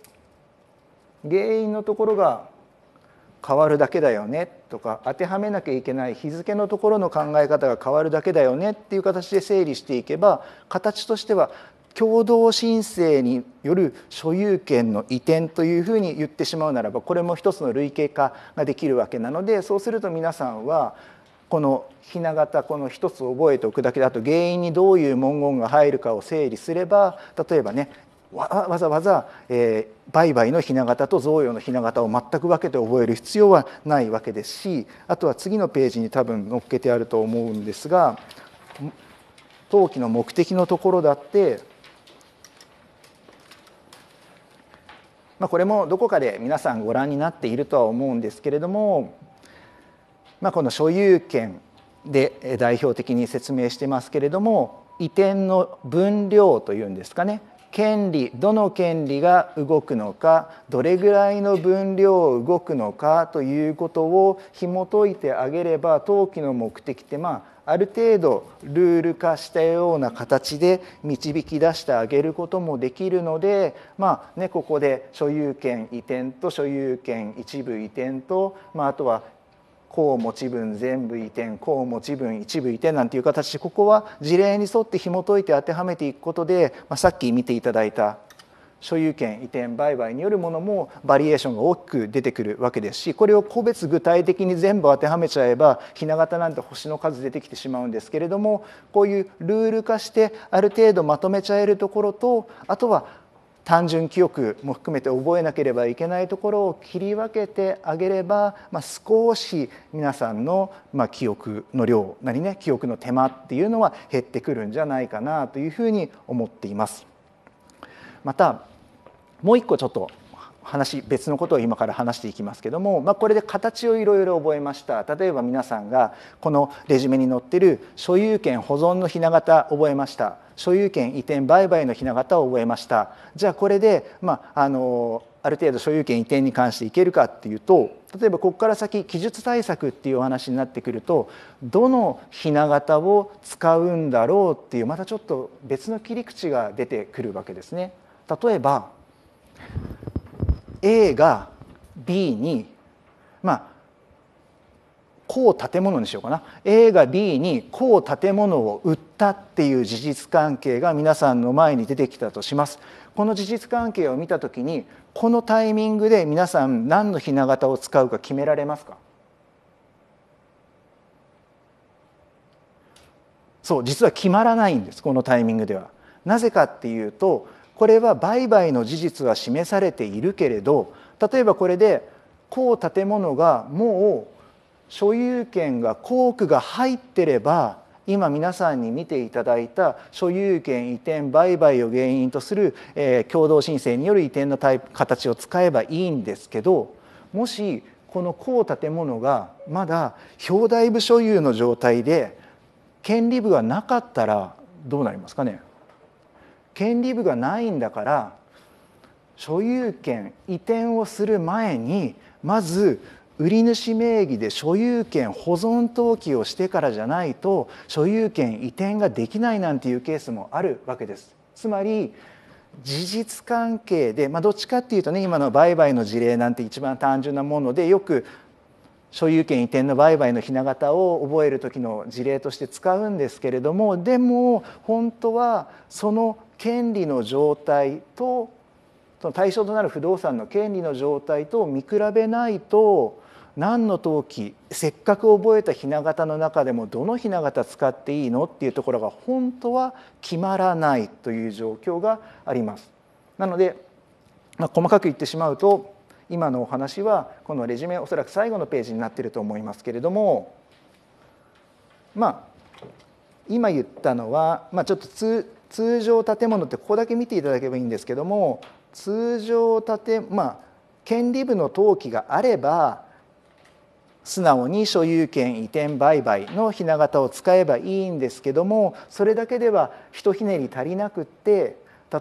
[SPEAKER 1] 原因のところが変わるだけだよねとか当てはめなきゃいけない日付のところの考え方が変わるだけだよねっていう形で整理していけば形としては共同申請による所有権の移転というふうに言ってしまうならばこれも一つの類型化ができるわけなのでそうすると皆さんはこのひな形この一つ覚えておくだけだと原因にどういう文言が入るかを整理すれば例えばねわざわざ、えー、売買のひな形と贈与のひな形を全く分けて覚える必要はないわけですしあとは次のページに多分載っけてあると思うんですが登記の目的のところだってまあ、これもどこかで皆さんご覧になっているとは思うんですけれども、まあ、この所有権で代表的に説明してますけれども移転の分量というんですかね権利どの権利が動くのかどれぐらいの分量動くのかということを紐解いてあげれば登記の目的ってまあある程度ルール化したような形で導き出してあげることもできるので、まあね、ここで所有権移転と所有権一部移転と、まあ、あとは公持ち分全部移転項持ち分一部移転なんていう形でここは事例に沿って紐解いて当てはめていくことで、まあ、さっき見ていただいた所有権移転売買によるものもバリエーションが大きく出てくるわけですしこれを個別具体的に全部当てはめちゃえばひな形なんて星の数出てきてしまうんですけれどもこういうルール化してある程度まとめちゃえるところとあとは単純記憶も含めて覚えなければいけないところを切り分けてあげれば、まあ、少し皆さんの、まあ、記憶の量なりね記憶の手間っていうのは減ってくるんじゃないかなというふうに思っています。またもう一個ちょっと話別のことを今から話していきますけども、まあ、これで形をいろいろ覚えました例えば皆さんがこのレジュメに載ってる所有権保存のひな形覚えました所有権移転売買のひな形を覚えましたじゃあこれで、まあ、あのある程度所有権移転に関していけるかっていうと例えばここから先記述対策っていうお話になってくるとどのひな形を使うんだろうっていうまたちょっと別の切り口が出てくるわけですね。例えば A が B にまあこう建物にしようかな A が B にこう建物を売ったっていう事実関係が皆さんの前に出てきたとしますこの事実関係を見た時にこのタイミングで皆さん何の雛形を使うか決められますかそう実は決まらないんですこのタイミングでは。なぜかっていうとこれは売買の事実は示されているけれど例えばこれでこう建物がもう所有権が工区が入ってれば今皆さんに見ていただいた所有権移転売買を原因とする、えー、共同申請による移転のタイプ形を使えばいいんですけどもしこの高建物がまだ表題部所有の状態で権利部がなかったらどうなりますかね権利部がないんだから所有権移転をする前にまず売主名義で所有権保存登記をしてからじゃないと所有権移転ができないなんていうケースもあるわけです。つまり事実関係で、まあ、どっちかっていうとね今の売買の事例なんて一番単純なものでよく所有権移転の売買のひな形を覚える時の事例として使うんですけれどもでも本当はその権利の状態とその対象となる不動産の権利の状態と見比べないと何の登記せっかく覚えた雛形の中でもどの雛形使っていいのっていうところが本当は決まらないという状況があります。なので、まあ、細かく言ってしまうと今のお話はこのレジュメおそらく最後のページになっていると思いますけれどもまあ今言ったのは、まあ、ちょっと通通常建物ってここだけ見ていただければいいんですけども通常建まあ権利部の登記があれば素直に所有権移転売買のひな形を使えばいいんですけどもそれだけではひとひねり足りなくって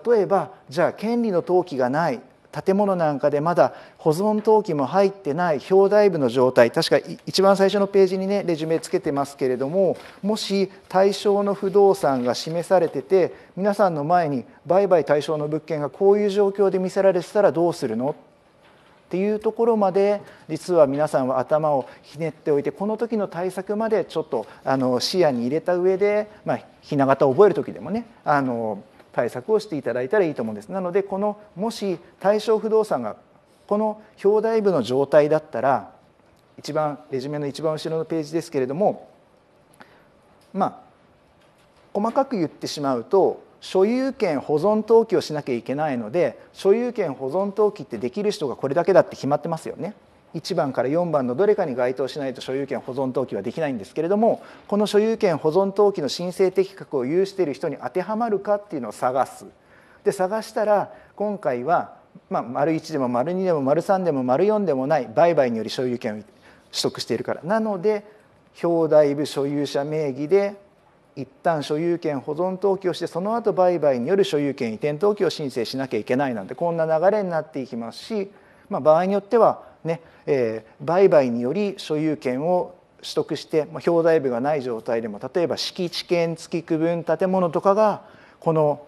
[SPEAKER 1] 例えばじゃあ権利の登記がない建物なんかでまだ保存登記も入ってない表題部の状態確か一番最初のページにねレジュメつけてますけれどももし対象の不動産が示されてて皆さんの前に売買対象の物件がこういう状況で見せられてたらどうするのっていうところまで実は皆さんは頭をひねっておいてこの時の対策までちょっとあの視野に入れた上で、まあ、ひな形を覚える時でもねあの対策をしていただいたらいいと思うんですなのでこのもし対象不動産がこの表題部の状態だったら一番レジュメの一番後ろのページですけれどもまあ細かく言ってしまうと所有権保存登記をしなきゃいけないので所有権保存登記ってできる人がこれだけだって決まってますよね。1番から4番のどれかに該当しないと所有権保存登記はできないんですけれどもこの所有権保存登記の申請適格を有している人に当てはまるかっていうのを探す。で探したら今回はまあ、丸1でも丸2でも丸3でも丸4でもない売買により所有権を取得しているからなので表題部所有者名義で一旦所有権保存登記をしてその後売買による所有権移転登記を申請しなきゃいけないなんてこんな流れになっていきますし、まあ、場合によってはねえー、売買により所有権を取得して、まあ、表題部がない状態でも例えば敷地権付き区分建物とかがこの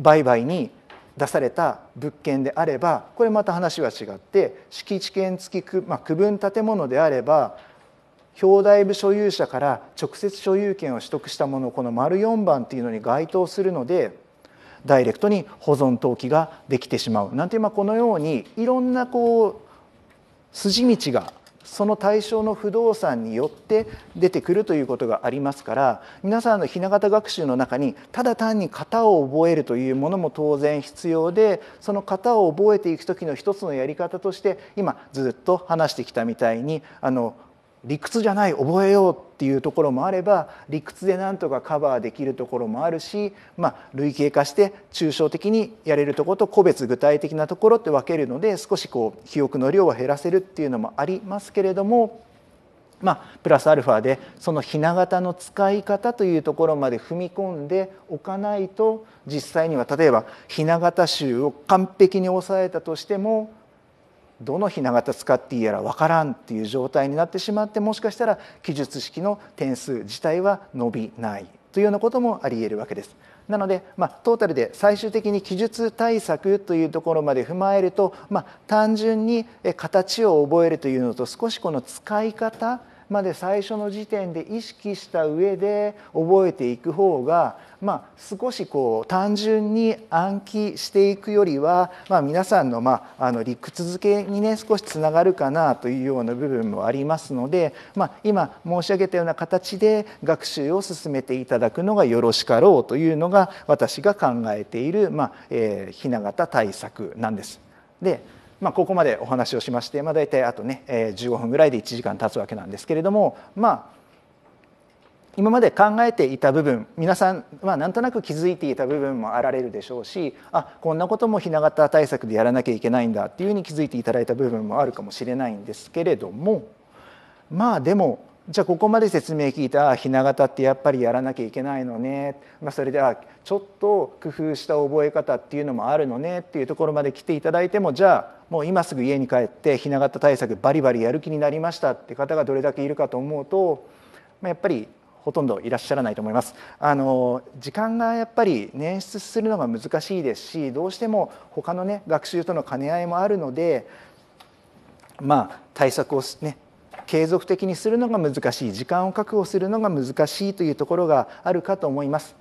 [SPEAKER 1] 売買に出された物件であればこれまた話は違って敷地権付き区,、まあ、区分建物であれば表題部所有者から直接所有権を取得したものをこの丸4番っていうのに該当するのでダイレクトに保存登記ができてしまうなんて今このようにいろんなこう筋道がその対象の不動産によって出てくるということがありますから皆さんの雛形学習の中にただ単に型を覚えるというものも当然必要でその型を覚えていく時の一つのやり方として今ずっと話してきたみたいにあの理屈じゃない覚えようっていうところもあれば理屈でなんとかカバーできるところもあるし、まあ、類型化して抽象的にやれるところと個別具体的なところって分けるので少しこう記憶の量を減らせるっていうのもありますけれども。まあ、プラスアルファでそのひな形の使い方というところまで踏み込んでおかないと実際には例えばひな形集を完璧に抑えたとしてもどの雛形使っていいやら分からんっていう状態になってしまってもしかしたら記述式の点数自体は伸びないというようなこともありえるわけです。なので、まあ、トータルで最終的に記述対策というところまで踏まえると、まあ、単純に形を覚えるというのと少しこの使い方まで最初の時点で意識した上で覚えていく方が、まあ、少しこう単純に暗記していくよりは、まあ、皆さんの,、まあ、あの理屈づけにね少しつながるかなというような部分もありますので、まあ、今申し上げたような形で学習を進めていただくのがよろしかろうというのが私が考えている、まあえー、ひな形対策なんです。でまあ、ここまでお話をしまして、まあ、大体あとね、え15分ぐらいで1時間経つわけなんですけれどもまあ今まで考えていた部分皆さんはなんとなく気づいていた部分もあられるでしょうしあこんなこともひな形対策でやらなきゃいけないんだっていうふうに気づいていただいた部分もあるかもしれないんですけれどもまあでもじゃあここまで説明聞いたひな形ってやっぱりやらなきゃいけないのね、まあ、それであちょっと工夫した覚え方っていうのもあるのねっていうところまで来ていただいてもじゃあもう今すぐ家に帰ってひな形対策バリバリやる気になりましたって方がどれだけいるかと思うと、まあ、やっぱりほとんどいらっしゃらないと思います。あの時間がやっぱり捻出するのが難しいですしどうしても他のね学習との兼ね合いもあるのでまあ、対策を、ね、継続的にするのが難しい時間を確保するのが難しいというところがあるかと思います。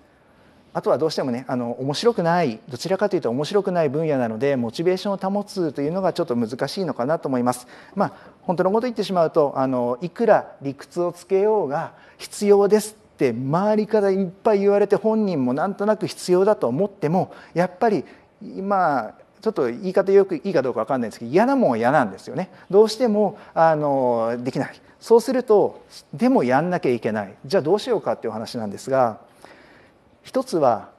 [SPEAKER 1] あとはどうしてもねあの面白くないどちらかというと面白くない分野なのでモチベーションを保つというのがちょっと難しいのかなと思います。まあ、本当のこと言ってしまうとあのいくら理屈をつけようが必要ですって周りからいっぱい言われて本人もなんとなく必要だと思ってもやっぱり今ちょっと言い方よくいいかどうか分かんないんですけど嫌なもんは嫌なんですよねどうしてもあのできないそうするとでもやんなきゃいけないじゃあどうしようかっていう話なんですが一つは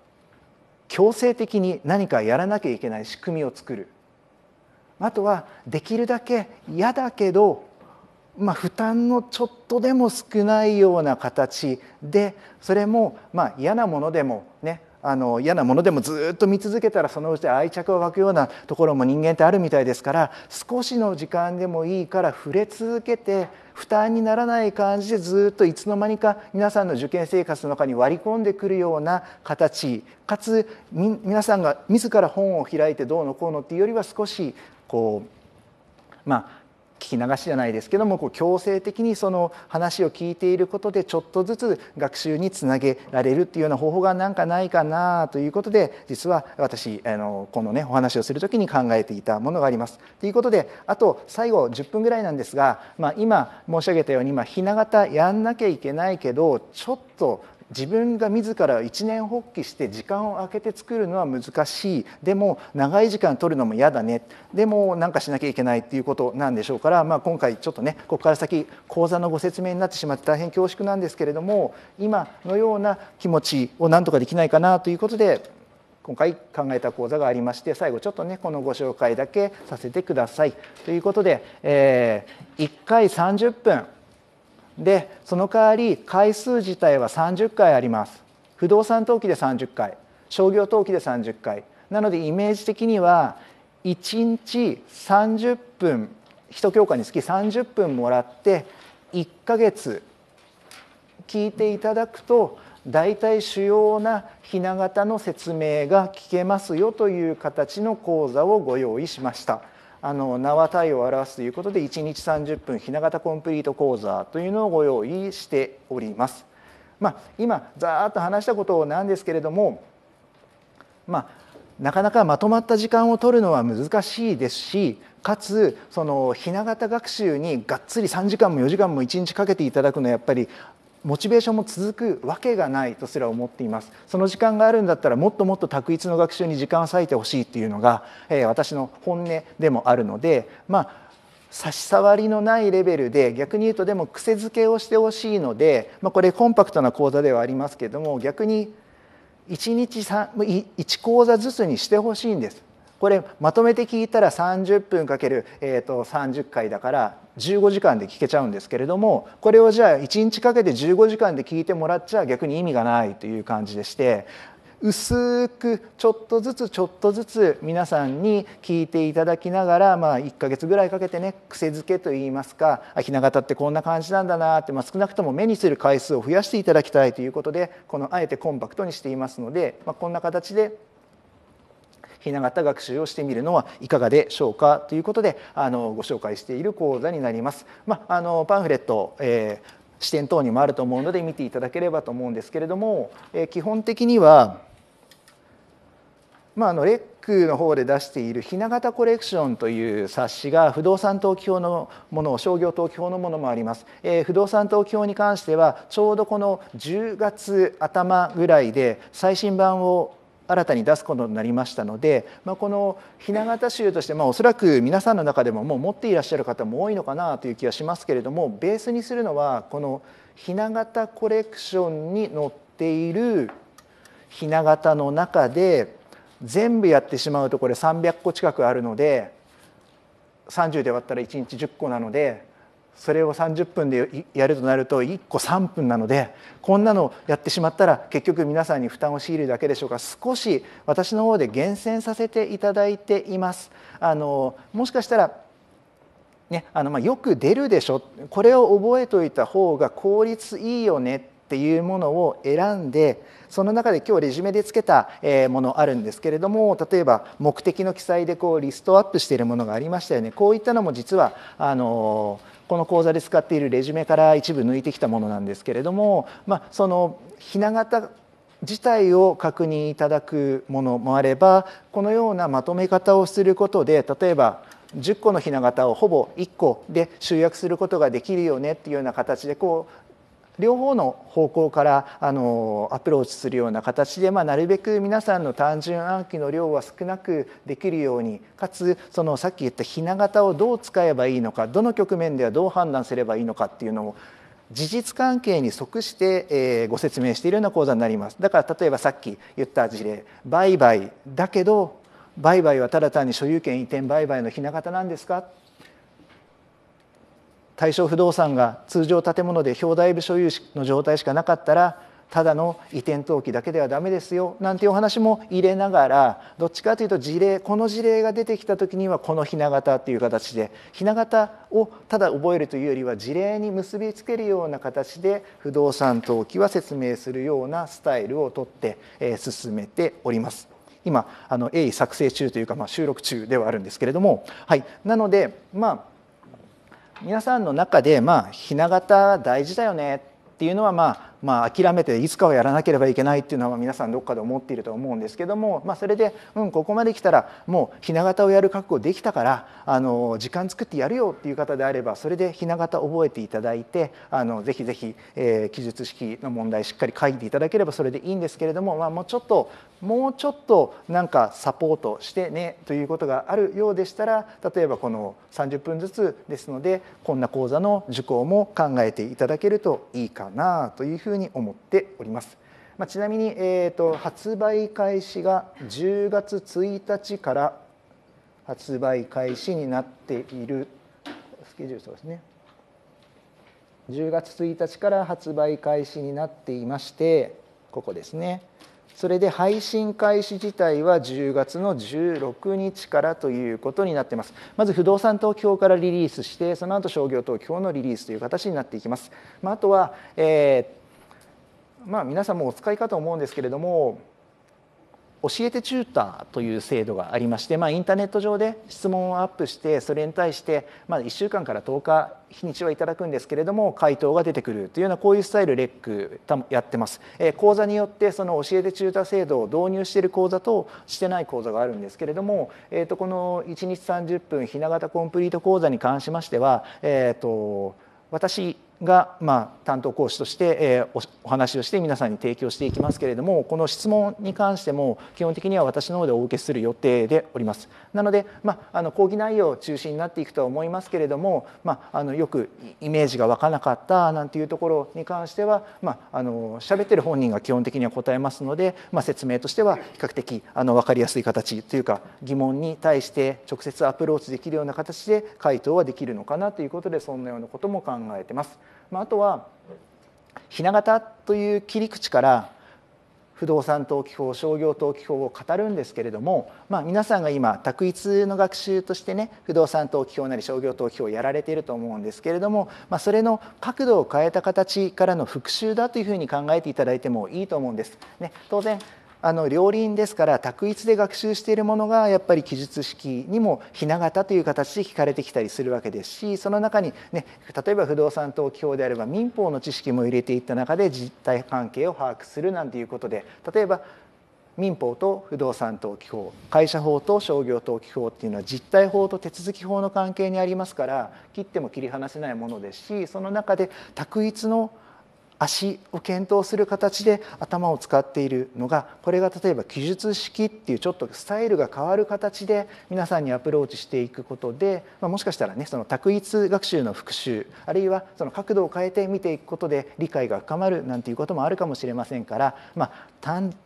[SPEAKER 1] 強制的に何かやらなきゃいけない仕組みを作るあとはできるだけ嫌だけど、まあ、負担のちょっとでも少ないような形でそれもまあ嫌なものでもねあの嫌なものでもずっと見続けたらそのうち愛着を湧くようなところも人間ってあるみたいですから少しの時間でもいいから触れ続けて負担にならない感じでずっといつの間にか皆さんの受験生活の中に割り込んでくるような形かつ皆さんが自ら本を開いてどうのこうのっていうよりは少しこうまあ聞き流しじゃないですけどもこう強制的にその話を聞いていることでちょっとずつ学習につなげられるっていうような方法がなんかないかなということで実は私あのこのねお話をする時に考えていたものがあります。ということであと最後10分ぐらいなんですが、まあ、今申し上げたように、まあ、ひな形やんなきゃいけないけどちょっと自分が自ら一年発起して時間を空けて作るのは難しいでも長い時間取るのも嫌だねでもなんかしなきゃいけないっていうことなんでしょうから、まあ、今回ちょっとねここから先講座のご説明になってしまって大変恐縮なんですけれども今のような気持ちをなんとかできないかなということで今回考えた講座がありまして最後ちょっとねこのご紹介だけさせてください。ということで、えー、1回30分でその代わり回数自体は30回あります不動産登記で30回商業登記で30回なのでイメージ的には1日30分1教科につき30分もらって1ヶ月聞いていただくと大体主要なひな形の説明が聞けますよという形の講座をご用意しました。あの縄体を表すということで1日30分ひな形コンプリート講座というのをご用意しております。まあ、今ざーっと話したことなんですけれども、まあ、なかなかまとまった時間を取るのは難しいですしかつそのひな形学習にがっつり3時間も4時間も1日かけていただくのはやっぱりモチベーションも続くわけがないとすら思っていますその時間があるんだったらもっともっと択一の学習に時間を割いてほしいっていうのが、え私の本音でもあるのでまあ差し障りのないレベルで逆に言うとでも癖づけをしてほしいので、まあ、これコンパクトな講座ではありますけども逆に1日 3, 1講座ずつにしてほしいんですこれまとめて聞いたら30分かける、えー、と30回だから15時間で聞けちゃうんですけれどもこれをじゃあ1日かけて15時間で聞いてもらっちゃ逆に意味がないという感じでして薄くちょっとずつちょっとずつ皆さんに聞いていただきながら、まあ、1ヶ月ぐらいかけてね癖づけといいますかひな形ってこんな感じなんだなって、まあ、少なくとも目にする回数を増やしていただきたいということでこのあえてコンパクトにしていますので、まあ、こんな形で雛形学習をしてみるのはいかがでしょうかということであのご紹介している講座になります。まあ、あのパンフレット、えー視点等にもあると思うので見ていただければと思うんですけれども、えー、基本的には、まあ、あのレックの方で出している「雛形コレクション」という冊子が不動産登記法のもの商業登記法のものもあります、えー、不動産登記法に関してはちょうどこの10月頭ぐらいで最新版を新たに出すことになりましたので、まあ、この雛形集として、まあ、おそらく皆さんの中でももう持っていらっしゃる方も多いのかなという気がしますけれどもベースにするのはこの雛形コレクションに載っている雛形の中で全部やってしまうとこれ300個近くあるので30で割ったら1日10個なのでそれを30分でやるとなると1個3分なのでこんなのやってしまったら結局皆さんに負担を強いるだけでしょうか少し私の方で厳選させていただいています。あのもしかしたらね、あのまよく出るでしょこれを覚えといた方が効率いいよねっていうものを選んでその中で今日レジュメでつけたものあるんですけれども例えば目的の記載でこうリストアップしているものがありましたよねこういったのも実はあのこの講座で使っているレジュメから一部抜いてきたものなんですけれども、まあ、そのひな形自体を確認いただくものもあればこのようなまとめ方をすることで例えば10個のひな形をほぼ1個で集約することができるよねっていうような形でこう両方の方向からあのアプローチするような形で、まあ、なるべく皆さんの単純暗記の量は少なくできるようにかつそのさっき言ったひな型をどう使えばいいのかどの局面ではどう判断すればいいのかっていうのを事実関係に即して、えご説明しているような講座になりますだから例えばさっき言った事例売買だけど売買はただ単に所有権移転売買のひな型なんですか対象不動産が通常建物で表題部所有の状態しかなかったらただの移転登記だけではダメですよなんていうお話も入れながらどっちかというと事例この事例が出てきた時にはこのひな形という形でひな形をただ覚えるというよりは事例に結びつけるような形で不動産登記は説明するようなスタイルをとって、え進めております。今あの鋭意作成中というか、まあ、収録中ではあるんですけれども、はい、なので、まあ皆さんの中でまあひな形大事だよねっていうのはまあまあ、諦めていつかはやらなければいけないっていうのは皆さんどっかで思っていると思うんですけども、まあ、それで、うん、ここまで来たらもうひな形をやる覚悟できたからあの時間作ってやるよっていう方であればそれでひな形覚えていただいてあのぜひぜひ、えー、記述式の問題しっかり書いていただければそれでいいんですけれども、まあ、もうちょっともうちょっとなんかサポートしてねということがあるようでしたら例えばこの30分ずつですのでこんな講座の受講も考えていただけるといいかなというふうにうに思っております。まあ、ちなみに、えーと、と発売開始が10月1日から発売開始になっているスケジュールそうですね10月1日から発売開始になっていましてここですねそれで配信開始自体は10月の16日からということになっていますまず不動産東京からリリースしてその後商業東京のリリースという形になっていきます、まあ、あとは、えーまあ、皆さんもお使いかと思うんですけれども教えてチューターという制度がありまして、まあ、インターネット上で質問をアップしてそれに対して、まあ、1週間から10日日にちはいただくんですけれども回答が出てくるというようなこういうスタイルレックやってます、えー、講座によってその教えてチューター制度を導入している講座としてない講座があるんですけれども、えー、とこの1日30分ひな形コンプリート講座に関しましては、えー、と私が、まあ、担当講師として、えー、お話をして皆さんに提供していきますけれどもこの質問に関しても基本的には私の方でお受けする予定でおります。なので、まあ、あの講義内容中心になっていくとは思いますけれども、まあ、あのよくイメージが湧かなかったなんていうところに関しては、まあ、あの喋ってる本人が基本的には答えますので、まあ、説明としては比較的あの分かりやすい形というか疑問に対して直接アプローチできるような形で回答はできるのかなということでそんなようなことも考えてます。まあ、あとは雛形という切り口から不動産登記法商業登記法を語るんですけれども、まあ、皆さんが今択一の学習としてね不動産登記法なり商業登記法をやられていると思うんですけれども、まあ、それの角度を変えた形からの復習だというふうに考えていただいてもいいと思うんです。ね、当然あの両輪ですから択一で学習しているものがやっぱり記述式にもひな形という形で聞かれてきたりするわけですしその中に、ね、例えば不動産登記法であれば民法の知識も入れていった中で実態関係を把握するなんていうことで例えば民法と不動産登記法会社法と商業登記法っていうのは実態法と手続き法の関係にありますから切っても切り離せないものですしその中で択一の足を検討する形で頭を使っているのがこれが例えば記述式っていうちょっとスタイルが変わる形で皆さんにアプローチしていくことで、まあ、もしかしたらねその択一学習の復習あるいはその角度を変えて見ていくことで理解が深まるなんていうこともあるかもしれませんから、まあ、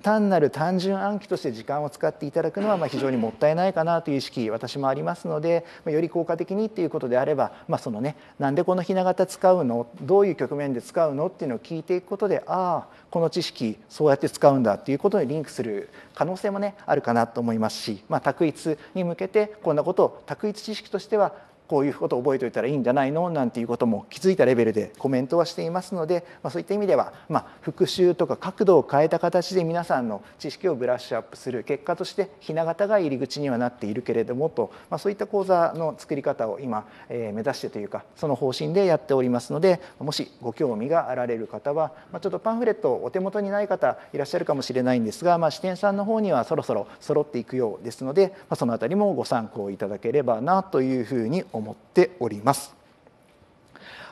[SPEAKER 1] 単なる単純暗記として時間を使っていただくのはま非常にもったいないかなという意識私もありますので、まより効果的にっていうことであれば、まあ、そのねなんでこのひな形使うのどういう局面で使うのっていうのを聞いていくことでああこの知識そうやって使うんだっていうことにリンクする可能性もねあるかなと思いますし、まあ、択一に向けてこんなことを択一知識としてはこういうことを覚えておいたらいいんじゃないのなんていうことも気づいたレベルでコメントはしていますので、まあ、そういった意味では、まあ、復習とか角度を変えた形で皆さんの知識をブラッシュアップする結果としてひな形が入り口にはなっているけれどもと、まあ、そういった講座の作り方を今、えー、目指してというかその方針でやっておりますのでもしご興味があられる方は、まあ、ちょっとパンフレットお手元にない方いらっしゃるかもしれないんですが、まあ、支店さんの方にはそろそろ揃っていくようですので、まあ、その辺りもご参考いただければなというふうに思います。思っております。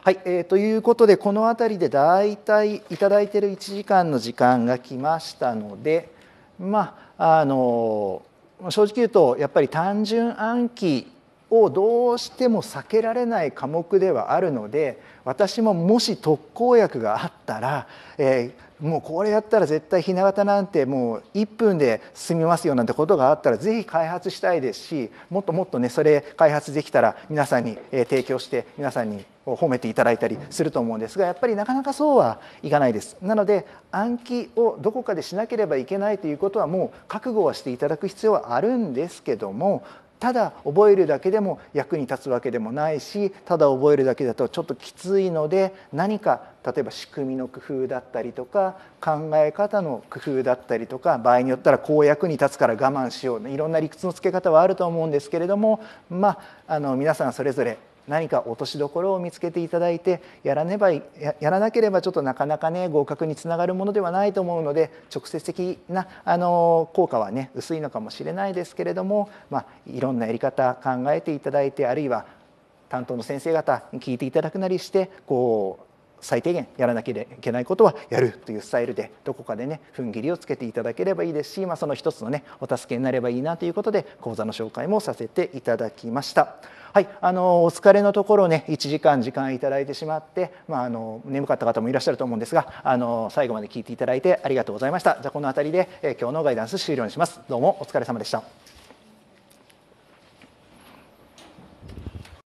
[SPEAKER 1] はい、えー、ということでこの辺りで大体いただいてる1時間の時間が来ましたのでまああの正直言うとやっぱり単純暗記をどうしても避けられない科目ではあるので私ももし特効薬があったら、えー、もうこれやったら絶対ひな型なんてもう1分で進みますよなんてことがあったらぜひ開発したいですしもっともっとねそれ開発できたら皆さんに提供して皆さんに褒めていただいたりすると思うんですがやっぱりなかなかそうはいかないですなので暗記をどこかでしなければいけないということはもう覚悟はしていただく必要はあるんですけどもただ覚えるだけでも役に立つわけでもないしただ覚えるだけだとちょっときついので何か例えば仕組みの工夫だったりとか考え方の工夫だったりとか場合によったらこう役に立つから我慢しよういろんな理屈のつけ方はあると思うんですけれどもまああの皆さんそれぞれ何か落としどころを見つけていただいてやらねばやらなければちょっとなかなかね合格につながるものではないと思うので直接的なあの効果はね薄いのかもしれないですけれども、まあ、いろんなやり方考えていただいてあるいは担当の先生方に聞いていただくなりしてこ最低限やらなきゃいけないことはやるというスタイルでどこかでね踏ん切りをつけていただければいいですし、まあ、その一つのねお助けになればいいなということで講座の紹介もさせていただきました。はい、あのお疲れのところね1時間時間いただいてしまって、まあ、あの眠かった方もいらっしゃると思うんですがあの最後まで聞いていただいてありがとうございましたじゃこの辺りで、え今日のガイダンス終了にしますどうもお疲れ様でした。